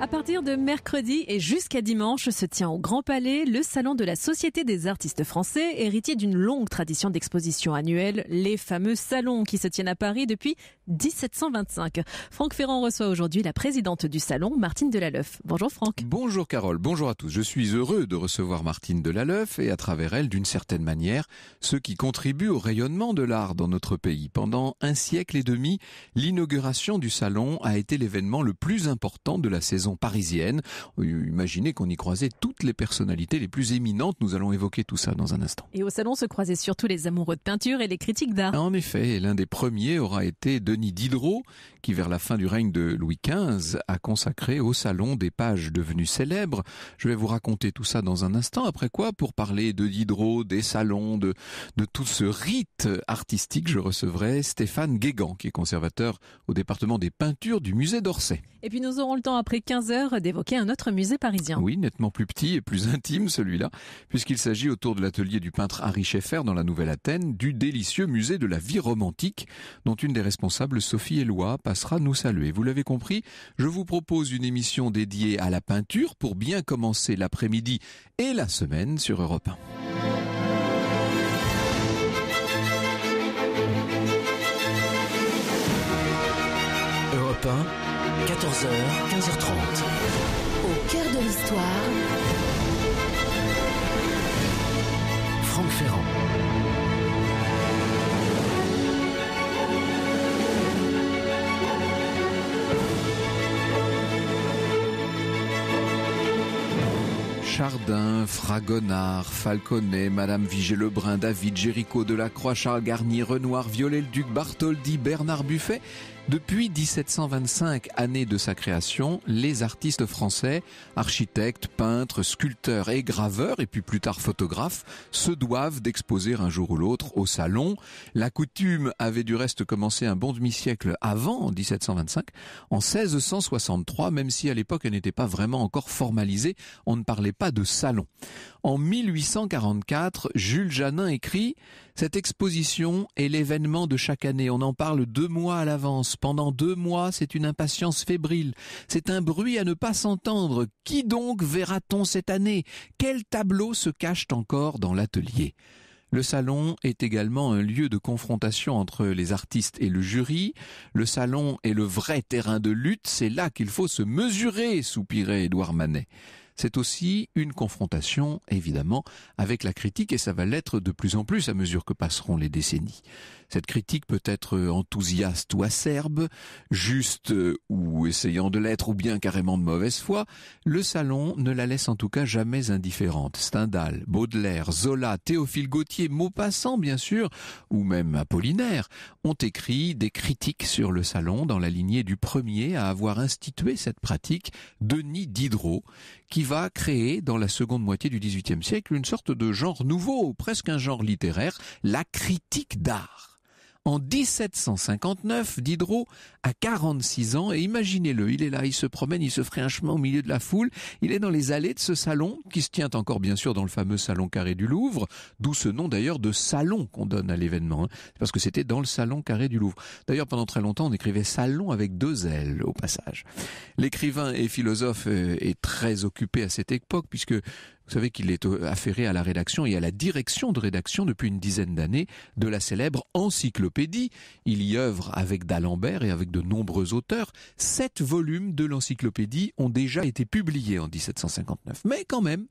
À partir de mercredi et jusqu'à dimanche se tient au Grand Palais le salon de la Société des artistes français, héritier d'une longue tradition d'exposition annuelle, les fameux salons qui se tiennent à Paris depuis 1725. Franck Ferrand reçoit aujourd'hui la présidente du salon, Martine Delaleuf. Bonjour Franck. Bonjour Carole, bonjour à tous. Je suis heureux de recevoir Martine Delaleuf et à travers elle, d'une certaine manière, ceux qui contribuent au rayonnement de l'art dans notre pays. Pendant un siècle et demi, l'inauguration du salon a été l'événement le plus important de la saison parisienne. Euh, imaginez qu'on y croisait toutes les personnalités les plus éminentes. Nous allons évoquer tout ça dans un instant. Et au salon se croisaient surtout les amoureux de peinture et les critiques d'art. En effet, l'un des premiers aura été Denis Diderot, qui vers la fin du règne de Louis XV a consacré au salon des pages devenues célèbres. Je vais vous raconter tout ça dans un instant. Après quoi, pour parler de Diderot, des salons, de, de tout ce rite artistique, je recevrai Stéphane Guégan, qui est conservateur au département des peintures du musée d'Orsay. Et puis nous aurons le temps après 15 15 d'évoquer un autre musée parisien. Oui, nettement plus petit et plus intime celui-là, puisqu'il s'agit autour de l'atelier du peintre Harry Scheffer dans la Nouvelle-Athènes du délicieux musée de la vie romantique, dont une des responsables, Sophie Eloi, passera nous saluer. Vous l'avez compris, je vous propose une émission dédiée à la peinture pour bien commencer l'après-midi et la semaine sur Europe 1. Europe 1. 14h, 15h30. Au cœur de l'histoire. Franck Ferrand. Chardin, Fragonard, Falconet, Madame Vigée-Lebrun, David, Géricault, Delacroix, Charles Garnier, Renoir, Violet-le-Duc, Bartholdi, Bernard Buffet depuis 1725, année de sa création, les artistes français, architectes, peintres, sculpteurs et graveurs, et puis plus tard photographes, se doivent d'exposer un jour ou l'autre au salon. La coutume avait du reste commencé un bon demi-siècle avant, en 1725, en 1663, même si à l'époque elle n'était pas vraiment encore formalisée, on ne parlait pas de salon. En 1844, Jules Janin écrit Cette exposition est l'événement de chaque année. On en parle deux mois à l'avance pendant deux mois, c'est une impatience fébrile, c'est un bruit à ne pas s'entendre. Qui donc verra-t-on cette année Quels tableaux se cachent encore dans l'atelier le salon est également un lieu de confrontation entre les artistes et le jury. Le salon est le vrai terrain de lutte, c'est là qu'il faut se mesurer, soupirait Édouard Manet. C'est aussi une confrontation, évidemment, avec la critique, et ça va l'être de plus en plus à mesure que passeront les décennies. Cette critique peut être enthousiaste ou acerbe, juste euh, ou essayant de l'être ou bien carrément de mauvaise foi, le salon ne la laisse en tout cas jamais indifférente. Stendhal, Baudelaire, Zola, Théophile Gautier, Maupassant bien sûr, ou même Apollinaire, ont écrit des critiques sur le salon dans la lignée du premier à avoir institué cette pratique, Denis Diderot, qui va créer dans la seconde moitié du XVIIIe siècle une sorte de genre nouveau, presque un genre littéraire, la critique d'art. En 1759, Diderot a 46 ans et imaginez-le, il est là, il se promène, il se ferait un chemin au milieu de la foule, il est dans les allées de ce salon qui se tient encore bien sûr dans le fameux salon carré du Louvre, d'où ce nom d'ailleurs de salon qu'on donne à l'événement, hein. parce que c'était dans le salon carré du Louvre. D'ailleurs pendant très longtemps on écrivait salon avec deux L au passage. L'écrivain et philosophe euh, est très occupé à cette époque puisque vous savez qu'il est euh, affairé à la rédaction et à la direction de rédaction depuis une dizaine d'années de la célèbre Encyclopédie. Il y œuvre avec d'Alembert et avec de nombreux auteurs. Sept volumes de l'Encyclopédie ont déjà été publiés en 1759. Mais quand même,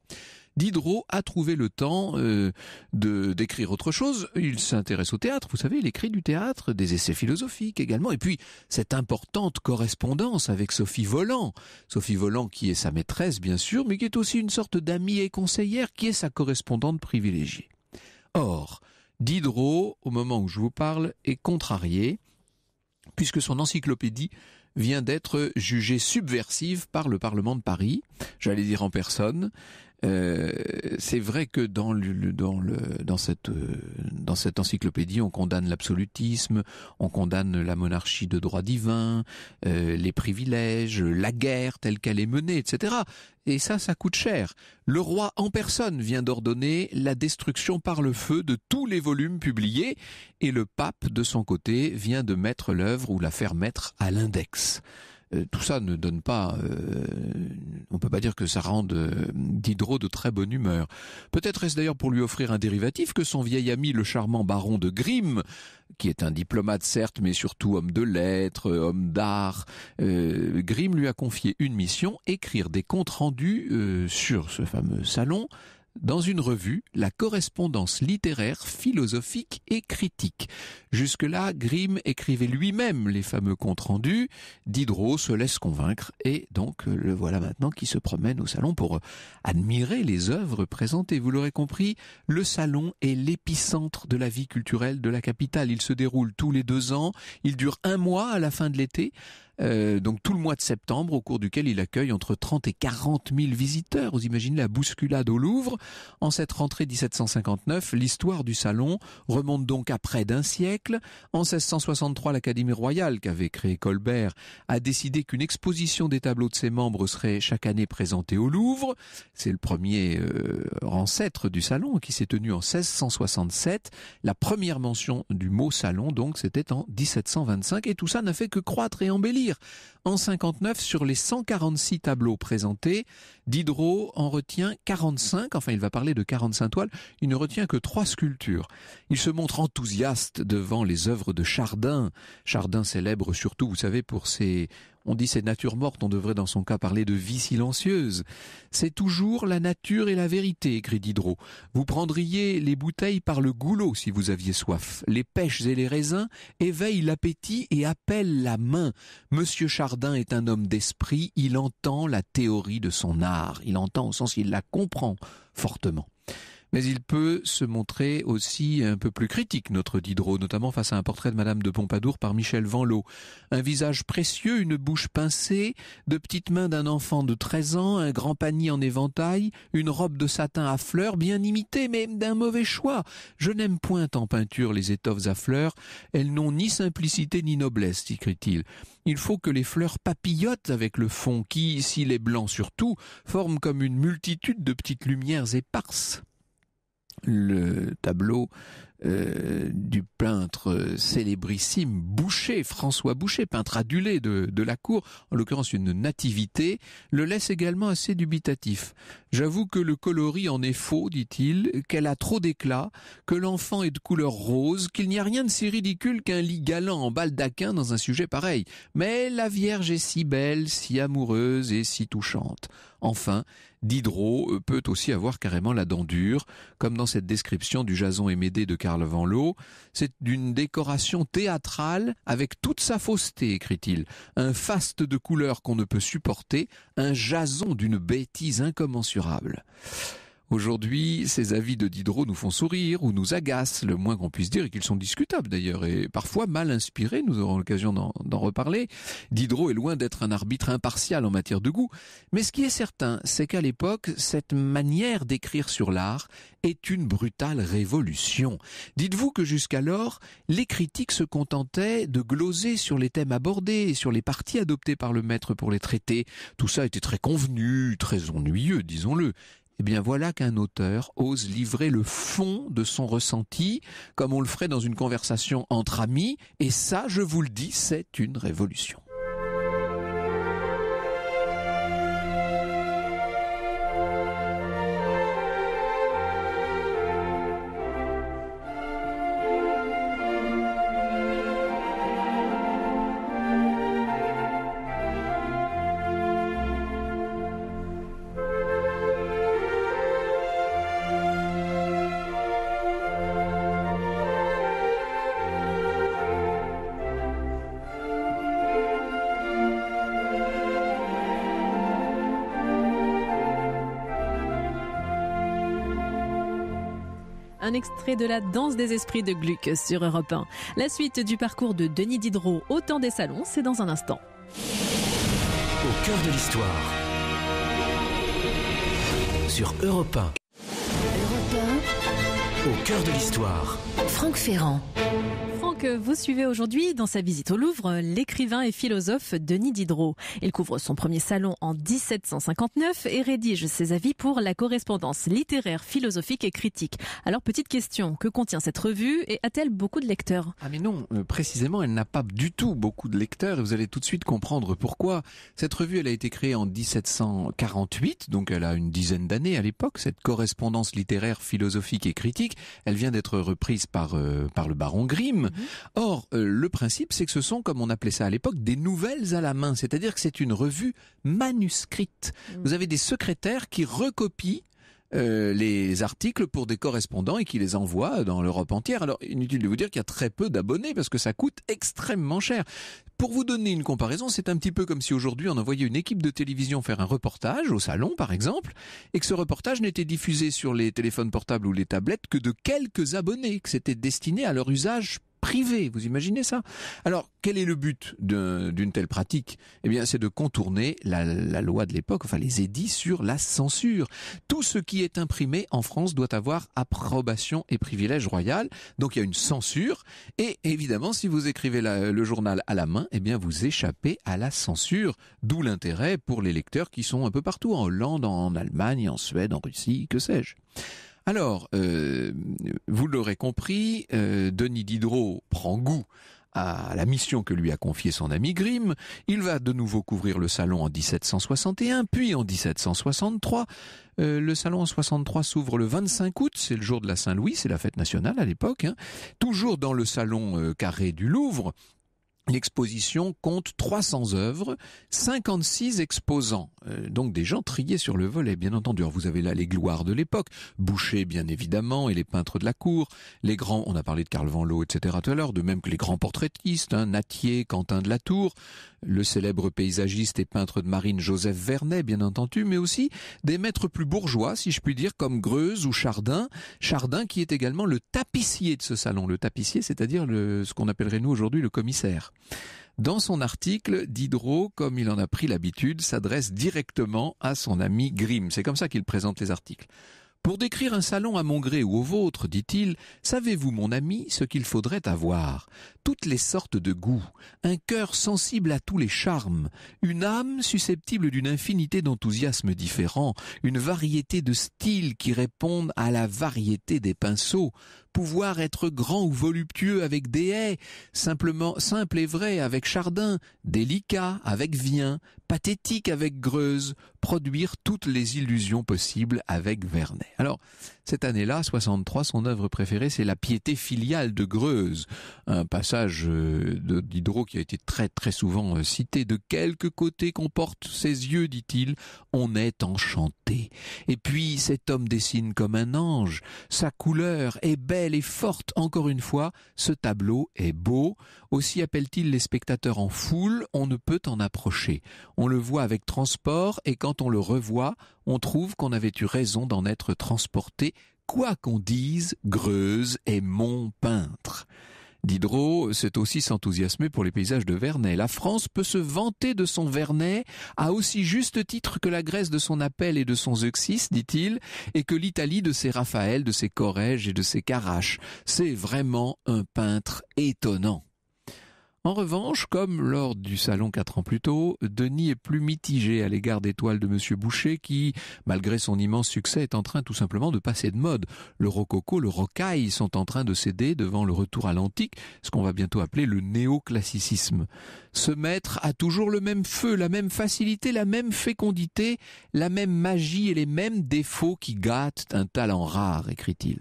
Diderot a trouvé le temps euh, de d'écrire autre chose. Il s'intéresse au théâtre, vous savez, il écrit du théâtre, des essais philosophiques également. Et puis, cette importante correspondance avec Sophie Volant. Sophie Volant qui est sa maîtresse, bien sûr, mais qui est aussi une sorte d'amie et conseillère, qui est sa correspondante privilégiée. Or, Diderot, au moment où je vous parle, est contrarié, puisque son encyclopédie vient d'être jugée subversive par le Parlement de Paris, j'allais dire en personne, euh, c'est vrai que dans euh, dans cette encyclopédie, on condamne l'absolutisme, on condamne la monarchie de droit divin, euh, les privilèges, la guerre telle qu'elle est menée, etc. Et ça, ça coûte cher. Le roi en personne vient d'ordonner la destruction par le feu de tous les volumes publiés, et le pape, de son côté, vient de mettre l'œuvre ou la faire mettre à l'index. Euh, tout ça ne donne pas, on euh, on peut pas dire que ça rende euh, Diderot de très bonne humeur. Peut-être est-ce d'ailleurs pour lui offrir un dérivatif que son vieil ami le charmant baron de Grimm, qui est un diplomate certes, mais surtout homme de lettres, homme d'art, Grimm lui a confié une mission, écrire des comptes rendus sur ce fameux salon dans une revue la correspondance littéraire, philosophique et critique. Jusque-là, Grimm écrivait lui-même les fameux comptes rendus. Diderot se laisse convaincre et donc euh, le voilà maintenant qui se promène au salon pour euh, admirer les œuvres présentées. Vous l'aurez compris, le salon est l'épicentre de la vie culturelle de la capitale. Il se déroule tous les deux ans. Il dure un mois à la fin de l'été. Euh, donc tout le mois de septembre, au cours duquel il accueille entre 30 et 40 000 visiteurs. Vous imaginez la bousculade au Louvre. En cette rentrée 1759, l'histoire du salon remonte donc à près d'un siècle. En 1663, l'Académie royale qu'avait créé Colbert a décidé qu'une exposition des tableaux de ses membres serait chaque année présentée au Louvre. C'est le premier euh, ancêtre du salon qui s'est tenu en 1667. La première mention du mot salon, donc, c'était en 1725 et tout ça n'a fait que croître et embellir en 59, sur les 146 tableaux présentés, Diderot en retient 45, enfin il va parler de 45 toiles, il ne retient que trois sculptures. Il se montre enthousiaste devant les œuvres de Chardin, Chardin célèbre surtout, vous savez, pour ses on dit c'est nature morte, on devrait dans son cas parler de vie silencieuse. C'est toujours la nature et la vérité, écrit Diderot. Vous prendriez les bouteilles par le goulot si vous aviez soif. Les pêches et les raisins éveillent l'appétit et appellent la main. Monsieur Chardin est un homme d'esprit, il entend la théorie de son art, il entend au sens il la comprend fortement mais il peut se montrer aussi un peu plus critique, notre Diderot, notamment face à un portrait de Madame de Pompadour par Michel Vanlot. Un visage précieux, une bouche pincée, de petites mains d'un enfant de 13 ans, un grand panier en éventail, une robe de satin à fleurs, bien imitée, mais d'un mauvais choix. Je n'aime point en peinture les étoffes à fleurs, elles n'ont ni simplicité ni noblesse, écrit-il. Il faut que les fleurs papillotent avec le fond qui, s'il est blanc surtout, forme comme une multitude de petites lumières éparses le tableau euh, du peintre euh, célébrissime Boucher, François Boucher, peintre adulé de, de la cour, en l'occurrence une nativité, le laisse également assez dubitatif. J'avoue que le coloris en est faux, dit-il, qu'elle a trop d'éclat, que l'enfant est de couleur rose, qu'il n'y a rien de si ridicule qu'un lit galant en baldaquin dans un sujet pareil. Mais la Vierge est si belle, si amoureuse et si touchante. Enfin, Diderot euh, peut aussi avoir carrément la dent dure, comme dans cette description du Jason émédé de Karl Van Loo. C'est d'une décoration théâtrale avec toute sa fausseté, écrit-il. Un faste de couleurs qu'on ne peut supporter, un Jason d'une bêtise incommensurable. Aujourd'hui, ces avis de Diderot nous font sourire ou nous agacent. Le moins qu'on puisse dire est qu'ils sont discutables d'ailleurs et parfois mal inspirés. Nous aurons l'occasion d'en reparler. Diderot est loin d'être un arbitre impartial en matière de goût. Mais ce qui est certain, c'est qu'à l'époque, cette manière d'écrire sur l'art est une brutale révolution. Dites-vous que jusqu'alors, les critiques se contentaient de gloser sur les thèmes abordés, et sur les parties adoptées par le maître pour les traiter. Tout ça était très convenu, très ennuyeux, disons-le. Eh bien voilà qu'un auteur ose livrer le fond de son ressenti, comme on le ferait dans une conversation entre amis, et ça, je vous le dis, c'est une révolution. extrait de la danse des esprits de Gluck sur Europe 1. La suite du parcours de Denis Diderot au temps des salons, c'est dans un instant. Au cœur de l'histoire. Sur Europe 1. Europe 1. Au cœur de l'histoire. Franck Ferrand vous suivez aujourd'hui dans sa visite au Louvre l'écrivain et philosophe Denis Diderot. Il couvre son premier salon en 1759 et rédige ses avis pour la correspondance littéraire, philosophique et critique. Alors petite question, que contient cette revue et a-t-elle beaucoup de lecteurs Ah mais non, euh, précisément elle n'a pas du tout beaucoup de lecteurs et vous allez tout de suite comprendre pourquoi. Cette revue elle a été créée en 1748, donc elle a une dizaine d'années à l'époque, cette correspondance littéraire, philosophique et critique. Elle vient d'être reprise par, euh, par le baron Grimm. Mhm. Or, euh, le principe, c'est que ce sont, comme on appelait ça à l'époque, des nouvelles à la main, c'est-à-dire que c'est une revue manuscrite. Mm. Vous avez des secrétaires qui recopient euh, les articles pour des correspondants et qui les envoient dans l'Europe entière. Alors, inutile de vous dire qu'il y a très peu d'abonnés parce que ça coûte extrêmement cher. Pour vous donner une comparaison, c'est un petit peu comme si aujourd'hui on envoyait une équipe de télévision faire un reportage au salon, par exemple, et que ce reportage n'était diffusé sur les téléphones portables ou les tablettes que de quelques abonnés, que c'était destiné à leur usage Privé, Vous imaginez ça Alors, quel est le but d'une telle pratique Eh bien, c'est de contourner la, loi de l'époque, enfin les édits sur la censure. Tout ce qui est imprimé en France doit avoir approbation et privilège royal. Donc, il y a une censure. Et évidemment, si vous écrivez le journal à la main, eh bien, vous échappez à la censure. D'où l'intérêt pour les lecteurs qui sont un peu partout en Hollande, en Allemagne, en Suède, en Russie, que sais-je. Alors, euh, vous l'aurez compris, euh, Denis Diderot prend goût à la mission que lui a confiée son ami Grimm. Il va de nouveau couvrir le salon en 1761, puis en 1763. Euh, le salon en 63 s'ouvre le 25 août, c'est le jour de la Saint-Louis, c'est la fête nationale à l'époque. Hein. Toujours dans le salon carré du Louvre, L'exposition compte 300 œuvres, 56 exposants, euh, donc des gens triés sur le volet, bien entendu. Alors vous avez là les gloires de l'époque, Boucher bien évidemment, et les peintres de la cour, les grands, on a parlé de Carl Van Loo, etc. tout à l'heure, de même que les grands portraitistes, hein, Nattier, Quentin de la Tour, le célèbre paysagiste et peintre de marine Joseph Vernet, bien entendu, mais aussi des maîtres plus bourgeois, si je puis dire, comme Greuze ou Chardin. Chardin qui est également le tapissier de ce salon. Le tapissier, c'est-à-dire ce qu'on appellerait nous aujourd'hui le commissaire. Dans son article, Diderot, comme il en a pris l'habitude, s'adresse directement à son ami Grimm. C'est comme ça qu'il présente les articles. Pour décrire un salon à mon gré ou au vôtre, dit-il, savez-vous, mon ami, ce qu'il faudrait avoir Toutes les sortes de goûts, un cœur sensible à tous les charmes, une âme susceptible d'une infinité d'enthousiasmes différents, une variété de styles qui répondent à la variété des pinceaux, pouvoir être grand ou voluptueux avec des haies, simplement simple et vrai avec Chardin, délicat avec Vien, pathétique avec Greuze, produire toutes les illusions possibles avec Vernet. Alors, cette année-là, 63, son œuvre préférée, c'est La piété filiale de Greuze, un passage euh, de qui a été très très souvent euh, cité. De quelque côté qu'on porte ses yeux, dit-il, on est enchanté. Et puis, cet homme dessine comme un ange, sa couleur est belle, elle est forte encore une fois, ce tableau est beau. Aussi appelle-t-il les spectateurs en foule, on ne peut en approcher. On le voit avec transport et quand on le revoit, on trouve qu'on avait eu raison d'en être transporté, quoi qu'on dise, Greuze est mon peintre. Diderot s'est aussi s'enthousiasmer pour les paysages de Vernet. La France peut se vanter de son Vernet à aussi juste titre que la Grèce de son Appel et de son Zeuxis, dit-il, et que l'Italie de ses Raphaël, de ses Corrèges et de ses Caraches. C'est vraiment un peintre étonnant. En revanche, comme lors du salon quatre ans plus tôt, Denis est plus mitigé à l'égard des toiles de Monsieur Boucher qui, malgré son immense succès, est en train tout simplement de passer de mode. Le rococo, le rocaille sont en train de céder devant le retour à l'antique, ce qu'on va bientôt appeler le néoclassicisme. Ce maître a toujours le même feu, la même facilité, la même fécondité, la même magie et les mêmes défauts qui gâtent un talent rare, écrit-il.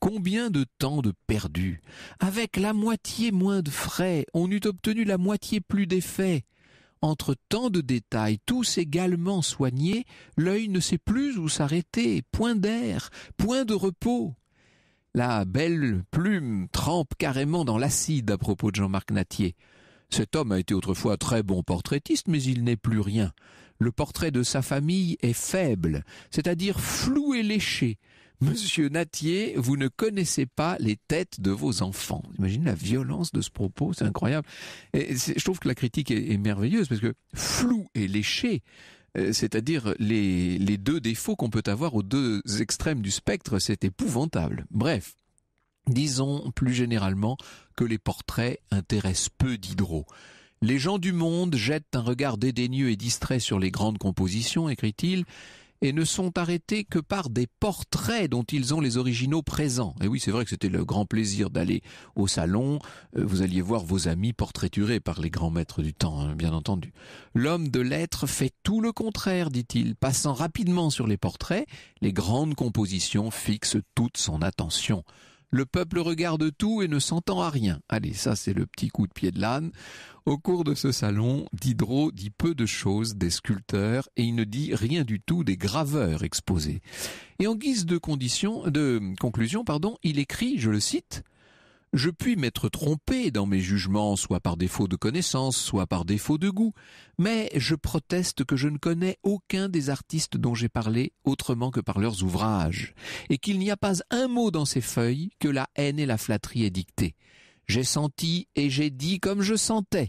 Combien de temps de perdu Avec la moitié moins de frais, on eût obtenu la moitié plus d'effets. Entre tant de détails, tous également soignés, l'œil ne sait plus où s'arrêter, point d'air, point de repos. La belle plume trempe carrément dans l'acide à propos de Jean-Marc Natier. Cet homme a été autrefois très bon portraitiste, mais il n'est plus rien. Le portrait de sa famille est faible, c'est-à-dire flou et léché, Monsieur Natier, vous ne connaissez pas les têtes de vos enfants. Imaginez la violence de ce propos, c'est incroyable. Et je trouve que la critique est, merveilleuse parce que flou et léché, euh, c'est-à-dire les, les deux défauts qu'on peut avoir aux deux extrêmes du spectre, c'est épouvantable. Bref, disons plus généralement que les portraits intéressent peu Diderot. Les gens du monde jettent un regard dédaigneux et distrait sur les grandes compositions, écrit-il, et ne sont arrêtés que par des portraits dont ils ont les originaux présents. Et oui, c'est vrai que c'était le grand plaisir d'aller au salon, euh, vous alliez voir vos amis portraiturés par les grands maîtres du temps, hein, bien entendu. L'homme de lettres fait tout le contraire, dit-il, passant rapidement sur les portraits, les grandes compositions fixent toute son attention. Le peuple regarde tout et ne s'entend à rien. Allez, ça c'est le petit coup de pied de l'âne. Au cours de ce salon, Diderot dit peu de choses des sculpteurs et il ne dit rien du tout des graveurs exposés. Et en guise de condition, de conclusion, pardon, il écrit, je le cite, je puis m'être trompé dans mes jugements, soit par défaut de connaissance, soit par défaut de goût, mais je proteste que je ne connais aucun des artistes dont j'ai parlé autrement que par leurs ouvrages, et qu'il n'y a pas un mot dans ces feuilles que la haine et la flatterie aient dicté. J'ai senti et j'ai dit comme je sentais,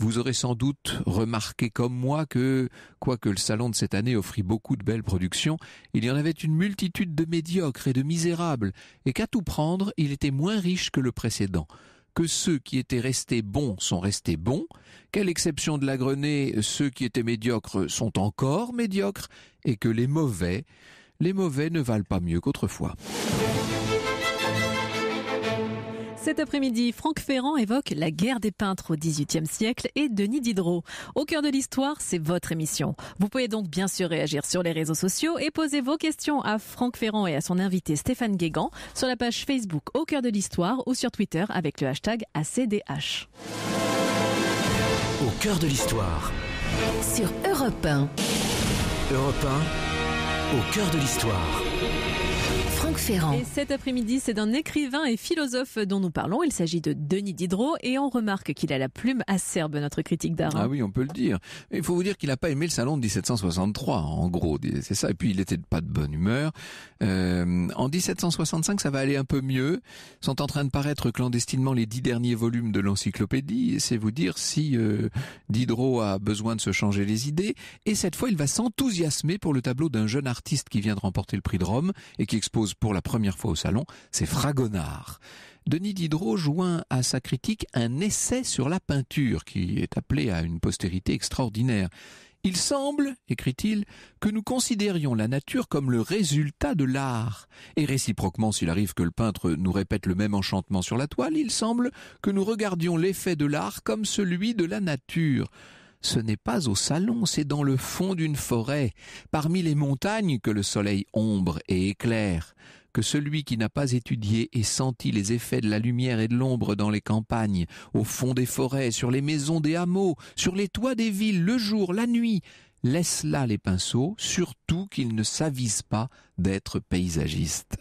vous aurez sans doute remarqué comme moi que, quoique le salon de cette année offrit beaucoup de belles productions, il y en avait une multitude de médiocres et de misérables, et qu'à tout prendre, il était moins riche que le précédent que ceux qui étaient restés bons sont restés bons, qu'à l'exception de la Grenée, ceux qui étaient médiocres sont encore médiocres, et que les mauvais, les mauvais ne valent pas mieux qu'autrefois. Cet après-midi, Franck Ferrand évoque la guerre des peintres au XVIIIe siècle et Denis Diderot. Au cœur de l'histoire, c'est votre émission. Vous pouvez donc bien sûr réagir sur les réseaux sociaux et poser vos questions à Franck Ferrand et à son invité Stéphane Guégan sur la page Facebook Au cœur de l'histoire ou sur Twitter avec le hashtag ACDH. Au cœur de l'histoire. Sur Europe 1. Europe 1, au cœur de l'histoire. Et cet après-midi, c'est d'un écrivain et philosophe dont nous parlons. Il s'agit de Denis Diderot et on remarque qu'il a la plume acerbe, notre critique d'art. Hein. Ah oui, on peut le dire. Il faut vous dire qu'il n'a pas aimé le salon de 1763, en gros, c'est ça. Et puis, il n'était pas de bonne humeur. Euh, en 1765, ça va aller un peu mieux. Sont en train de paraître clandestinement les dix derniers volumes de l'encyclopédie. C'est vous dire si euh, Diderot a besoin de se changer les idées. Et cette fois, il va s'enthousiasmer pour le tableau d'un jeune artiste qui vient de remporter le prix de Rome et qui expose pour pour la première fois au salon, c'est Fragonard. Denis Diderot joint à sa critique un essai sur la peinture qui est appelé à une postérité extraordinaire. Il semble, écrit-il, que nous considérions la nature comme le résultat de l'art. Et réciproquement, s'il arrive que le peintre nous répète le même enchantement sur la toile, il semble que nous regardions l'effet de l'art comme celui de la nature ce n'est pas au salon, c'est dans le fond d'une forêt, parmi les montagnes que le soleil ombre et éclaire que celui qui n'a pas étudié et senti les effets de la lumière et de l'ombre dans les campagnes, au fond des forêts, sur les maisons des hameaux, sur les toits des villes, le jour, la nuit, laisse là les pinceaux, surtout qu'il ne s'avise pas d'être paysagiste.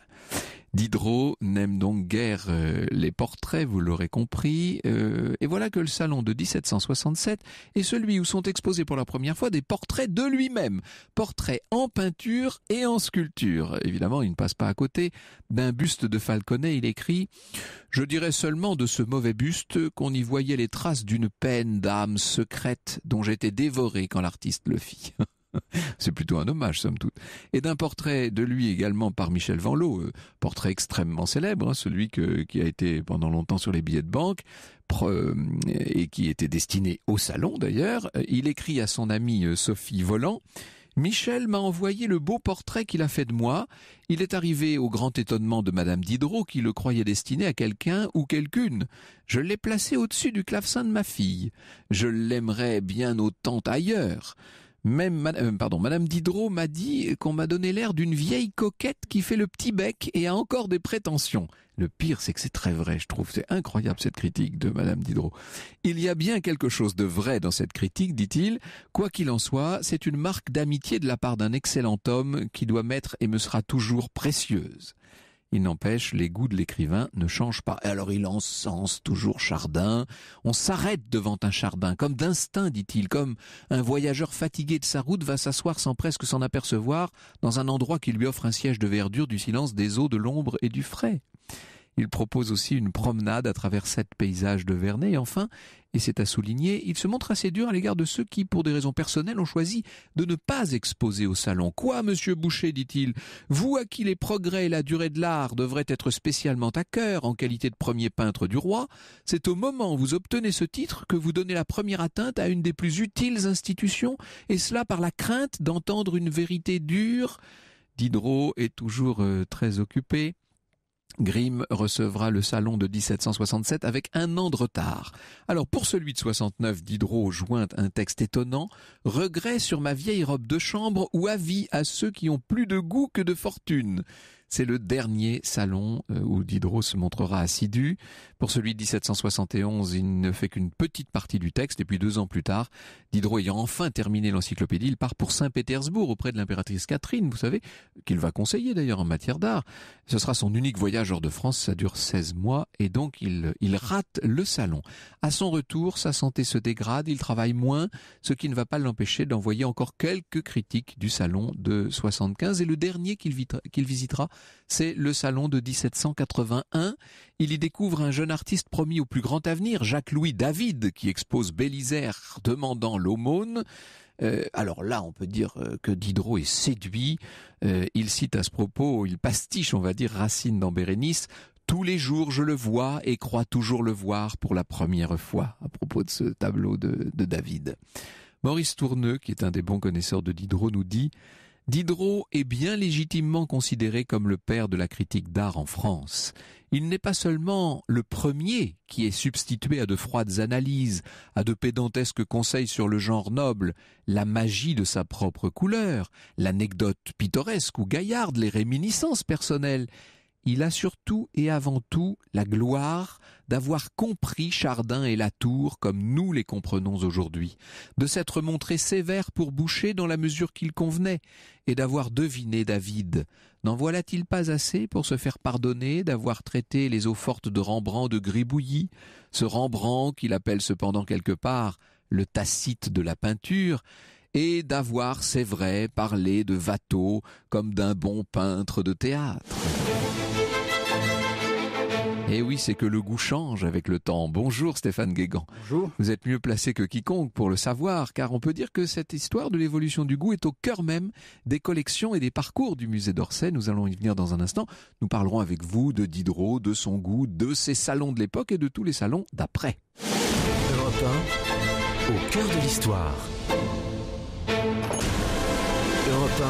Diderot n'aime donc guère euh, les portraits, vous l'aurez compris, euh, et voilà que le salon de 1767 est celui où sont exposés pour la première fois des portraits de lui-même, portraits en peinture et en sculpture. Évidemment, il ne passe pas à côté d'un buste de Falconet, il écrit « Je dirais seulement de ce mauvais buste qu'on y voyait les traces d'une peine d'âme secrète dont j'étais dévoré quand l'artiste le fit. » C'est plutôt un hommage, somme toute. Et d'un portrait de lui également par Michel Vanlot, euh, portrait extrêmement célèbre, hein, celui qui a été pendant longtemps sur les billets de banque, euh, et qui était destiné au salon d'ailleurs, il écrit à son amie euh, Sophie Volant Michel m'a envoyé le beau portrait qu'il a fait de moi. Il est arrivé au grand étonnement de madame Diderot qui le croyait destiné à quelqu'un ou quelqu'une. Je l'ai placé au-dessus du clavecin de ma fille. Je l'aimerais bien autant ailleurs. Même madame, euh, pardon, madame Diderot m'a dit qu'on m'a donné l'air d'une vieille coquette qui fait le petit bec et a encore des prétentions. Le pire, c'est que c'est très vrai, je trouve. C'est incroyable cette critique de Madame Diderot. Il y a bien quelque chose de vrai dans cette critique, dit-il. Quoi qu'il en soit, c'est une marque d'amitié de la part d'un excellent homme qui doit m'être et me sera toujours précieuse. Il n'empêche, les goûts de l'écrivain ne changent pas. Et alors il encense toujours Chardin. On s'arrête devant un Chardin, comme d'instinct, dit-il, comme un voyageur fatigué de sa route va s'asseoir sans presque s'en apercevoir dans un endroit qui lui offre un siège de verdure, du silence, des eaux, de l'ombre et du frais. Il propose aussi une promenade à travers sept paysages de Vernet. enfin, et c'est à souligner, il se montre assez dur à l'égard de ceux qui, pour des raisons personnelles, ont choisi de ne pas exposer au salon. Quoi, monsieur Boucher, dit-il, vous à qui les progrès et la durée de l'art devraient être spécialement à cœur en qualité de premier peintre du roi, c'est au moment où vous obtenez ce titre que vous donnez la première atteinte à une des plus utiles institutions, et cela par la crainte d'entendre une vérité dure. Diderot est toujours euh, très occupé. Grimm recevra le salon de 1767 avec un an de retard. Alors pour celui de 69, Diderot joint un texte étonnant, Regret sur ma vieille robe de chambre ou avis à ceux qui ont plus de goût que de fortune. C'est le dernier salon euh, où Diderot se montrera assidu. Pour celui de 1771, il ne fait qu'une petite partie du texte et puis deux ans plus tard, Diderot ayant enfin terminé l'encyclopédie, il part pour Saint-Pétersbourg auprès de l'impératrice Catherine, vous savez, qu'il va conseiller d'ailleurs en matière d'art. Ce sera son unique voyage hors de France, ça dure 16 mois et donc il, il rate le salon. À son retour, sa santé se dégrade, il travaille moins, ce qui ne va pas l'empêcher d'envoyer encore quelques critiques du salon de 75 et le dernier qu'il visitera c'est le salon de 1781. Il y découvre un jeune artiste promis au plus grand avenir, Jacques-Louis David, qui expose Bélisaire demandant l'aumône. Euh, alors là, on peut dire euh, que Diderot est séduit. Euh, il cite à ce propos, il pastiche, on va dire, Racine dans Bérénice. Tous les jours, je le vois et crois toujours le voir pour la première fois, à propos de ce tableau de David. Maurice Tourneux, qui est un des bons connaisseurs de Diderot, nous dit Diderot est bien légitimement considéré comme le père de la critique d'art en France. Il n'est pas seulement le premier qui est substitué à de froides analyses, à de pédantesques conseils sur le genre noble, la magie de sa propre couleur, l'anecdote pittoresque ou gaillarde, les réminiscences personnelles, il a surtout et avant tout la gloire d'avoir compris Chardin et la Tour comme nous les comprenons aujourd'hui, de s'être montré sévère pour Boucher dans la mesure qu'il convenait, et d'avoir deviné David. N'en voilà-t-il pas assez pour se faire pardonner d'avoir traité les eaux fortes de Rembrandt de gribouillis, ce Rembrandt qu'il appelle cependant quelque part le Tacite de la peinture, et d'avoir, c'est vrai, parlé de Watteau comme d'un bon peintre de théâtre. Et eh oui, c'est que le goût change avec le temps. Bonjour Stéphane Guégan. Bonjour. Vous êtes mieux placé que quiconque pour le savoir, car on peut dire que cette histoire de l'évolution du goût est au cœur même des collections et des parcours du musée d'Orsay. Nous allons y venir dans un instant. Nous parlerons avec vous de Diderot, de son goût, de ses salons de l'époque et de tous les salons d'après. au cœur de l'histoire. Europe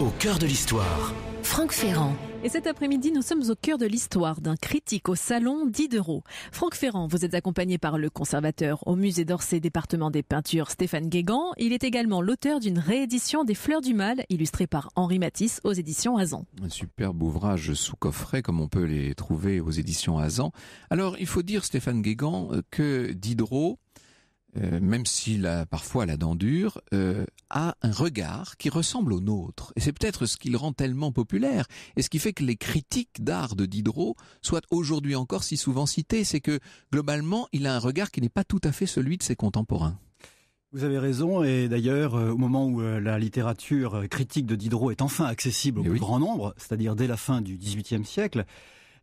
1, au cœur de l'histoire. Franck Ferrand. Et cet après-midi, nous sommes au cœur de l'histoire d'un critique au salon Diderot. Franck Ferrand, vous êtes accompagné par le conservateur au musée d'Orsay, département des peintures, Stéphane Guégan. Il est également l'auteur d'une réédition des Fleurs du Mal, illustrée par Henri Matisse aux éditions Azan. Un superbe ouvrage sous coffret, comme on peut les trouver aux éditions Azan. Alors, il faut dire, Stéphane Guégan, que Diderot, euh, même s'il a parfois la dent dure, euh, a un regard qui ressemble au nôtre. Et c'est peut-être ce qui le rend tellement populaire et ce qui fait que les critiques d'art de Diderot soient aujourd'hui encore si souvent citées. C'est que globalement, il a un regard qui n'est pas tout à fait celui de ses contemporains. Vous avez raison, et d'ailleurs, euh, au moment où la littérature critique de Diderot est enfin accessible au eh plus grand nombre, c'est-à-dire dès la fin du XVIIIe siècle,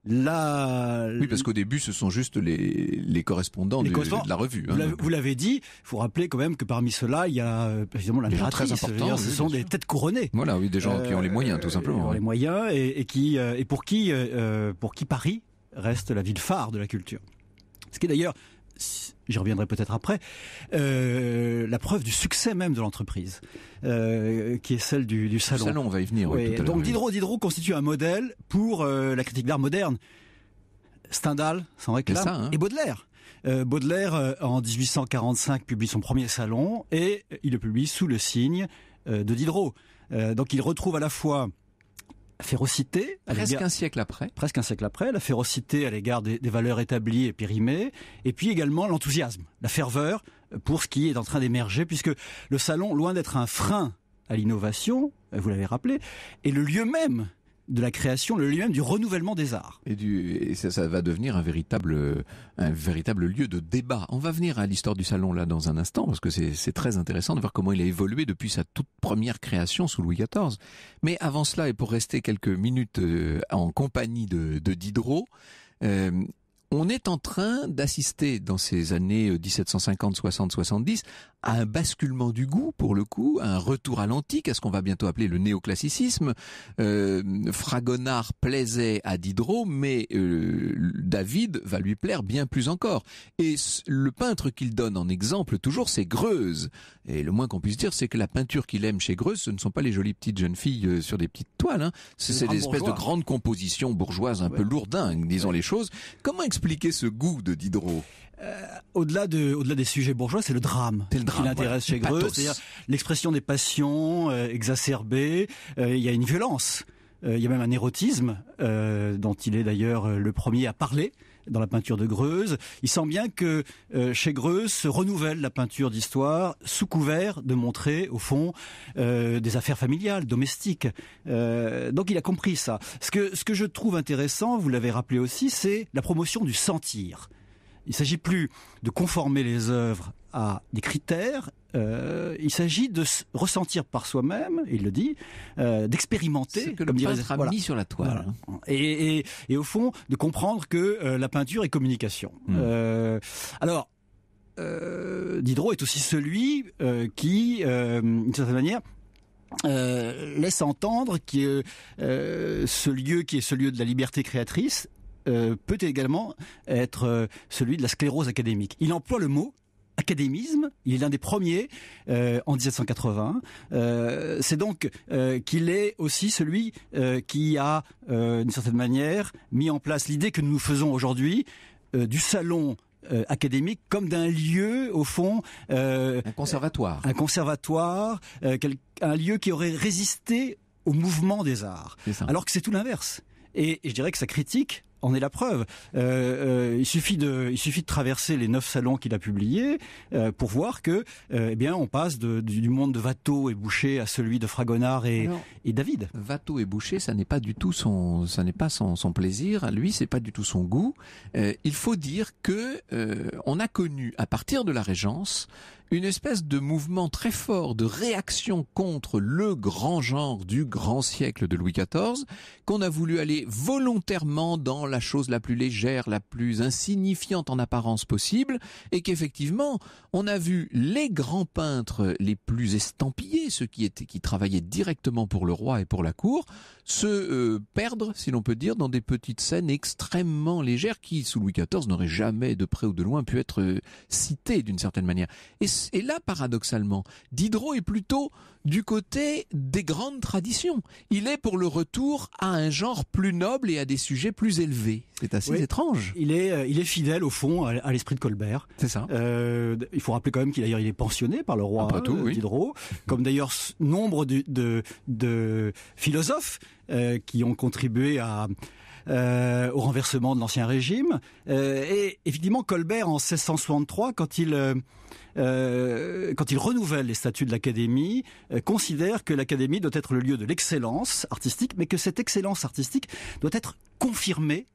oui, parce qu'au début, ce sont juste les, correspondants, de la revue. Hein. Vous l'avez dit, il faut rappeler quand même que parmi ceux-là, il y a euh, précisément la Très importants. ce sont des têtes couronnées. Voilà, oui, des gens qui ont les euh, moyens, tout simplement. les moyens et, qui, euh, et pour qui, pour qui Paris reste la ville phare de la culture. Ce qui est d'ailleurs j'y reviendrai peut-être après, euh, la preuve du succès même de l'entreprise, euh, qui est celle du, salon. Le salon, on va y venir. donc Diderot, Diderot constitue un modèle pour euh, la critique d'art moderne. Stendhal sans réclame ça, hein. et Baudelaire. Baudelaire, en 1845, publie son premier salon et il le publie sous le signe de Diderot. donc il retrouve à la fois férocité. siècle après. Presque un siècle après, la férocité à l'égard des, des, valeurs établies et périmées, et puis également l'enthousiasme, la ferveur euh, pour ce qui est en train d'émerger, puisque le salon, loin d'être un frein à l'innovation, euh, vous l'avez rappelé, est le lieu même de la création, le lieu même du renouvellement des arts. Et, du, ça, va devenir un véritable, un véritable lieu de débat. On va venir à l'histoire du salon là dans un instant, parce que c'est très intéressant de voir comment il a évolué depuis sa toute première création sous Louis XIV. Mais avant cela, et pour rester quelques minutes euh, en compagnie de, Diderot, euh, on est en train d'assister dans ces années 1750, 60, 70 un basculement du goût, pour le coup, un retour à l'antique, à ce qu'on va bientôt appeler le néoclassicisme. Euh, Fragonard plaisait à Diderot, mais euh, David va lui plaire bien plus encore. Et le peintre qu'il donne en exemple toujours, c'est Greuze. Et le moins qu'on puisse dire, c'est que la peinture qu'il aime chez Greuze, ce ne sont pas les jolies petites jeunes filles euh, sur des petites toiles. Hein. C'est des espèces de grandes compositions bourgeoises un peu lourdingues, disons les choses. Comment expliquer ce goût de Diderot euh, au-delà au-delà des sujets bourgeois, c'est le drame. Qui l'intéresse chez Greuze. c'est-à-dire l'expression des passions euh, exacerbées. Euh, il y a une violence. Il y a même un érotisme dont il est d'ailleurs le premier à parler dans la peinture de Greuze. Il sent bien que chez Greuze se renouvelle la peinture d'histoire sous couvert de montrer, au fond, des affaires familiales, domestiques. donc il a compris ça. Ce que, ce que je trouve intéressant, vous l'avez rappelé aussi, c'est la promotion du sentir. Il s'agit plus de conformer les œuvres à des critères. Euh, il s'agit de ressentir par soi-même, il le dit, euh, d'expérimenter. que comme mis sur la toile. Hein. Et, au fond, de comprendre que euh, la peinture est communication. Hmm. alors, Diderot est aussi celui qui, d'une certaine manière, laisse entendre que ce lieu qui est ce lieu de la liberté créatrice euh, peut également être euh, celui de la sclérose académique. Il emploie le mot académisme, il est l'un des premiers euh, en 1780. c'est donc qu'il est aussi celui qui a, d'une certaine manière, mis en place l'idée que nous faisons aujourd'hui du salon académique comme d'un lieu au fond un conservatoire un conservatoire un lieu qui aurait résisté au mouvement des arts alors que c'est tout l'inverse et, et, je dirais que sa critique en est la preuve. Euh, euh, il suffit de, il suffit de traverser les neuf salons qu'il a publiés euh, pour voir que, eh bien, on passe du monde de Watteau et Boucher à celui de Fragonard et, David. Watteau et Boucher, ça n'est pas du tout son, ça n'est pas son, son plaisir. À lui, c'est pas du tout son goût. il faut dire que on a connu à partir de la Régence une espèce de mouvement très fort de réaction contre le grand genre du grand siècle de Louis XIV, qu'on a voulu aller volontairement dans la chose la plus légère, la plus insignifiante en apparence possible, et qu'effectivement, on a vu les grands peintres les plus estampillés, ceux qui étaient, qui travaillaient directement pour le roi et pour la cour, se euh, perdre, si l'on peut dire, dans des petites scènes extrêmement légères qui, sous Louis XIV, n'auraient jamais de près ou de loin pu être euh, citées d'une certaine manière. Et et là, paradoxalement, Diderot est plutôt du côté des grandes traditions. Il est pour le retour à un genre plus noble et à des sujets plus élevés. C'est assez étrange. Il est, euh, il est fidèle au fond à l'esprit de Colbert. C'est ça. Euh, il faut rappeler quand même qu'il il est pensionné par le roi tout, euh, Diderot, comme d'ailleurs nombre de, de, philosophes qui ont contribué à, euh, au renversement de l'ancien régime. Euh, et évidemment, Colbert, en 1663, quand il euh, quand il renouvelle les statuts de l'Académie, considère que l'Académie doit être le lieu de l'excellence artistique, mais que cette excellence artistique doit être confirmée,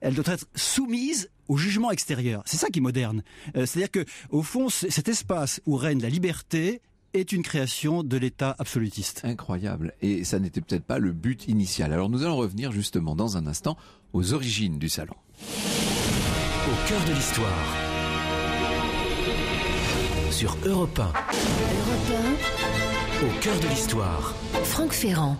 elle doit être soumise au jugement extérieur. C'est ça qui est moderne. C'est-à-dire que, au fond, cet espace où règne la liberté est une création de l'État absolutiste. Incroyable. Et ça n'était peut-être pas le but initial. Alors nous allons revenir justement dans un instant aux origines du salon. Au cœur de l'histoire. Sur Europe 1. Au cœur de l'histoire. Franck Ferrand.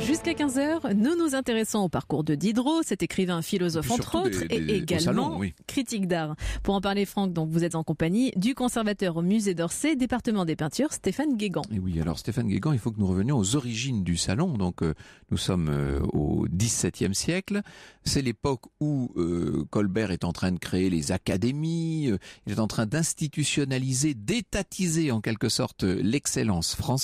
Jusqu'à 15h, nous nous intéressons au parcours de Diderot, cet écrivain philosophe entre autres, et également critique d'art. Pour en parler, Franck, vous êtes en compagnie du conservateur au musée d'Orsay, département des peintures, Stéphane Guégan. Et oui, alors Stéphane Guégan, il faut que nous revenions aux origines du salon. Donc euh, nous sommes euh, au XVIIe siècle. C'est l'époque où euh, Colbert est en train de créer les académies, il est en train d'institutionnaliser, d'étatiser en quelque sorte l'excellence française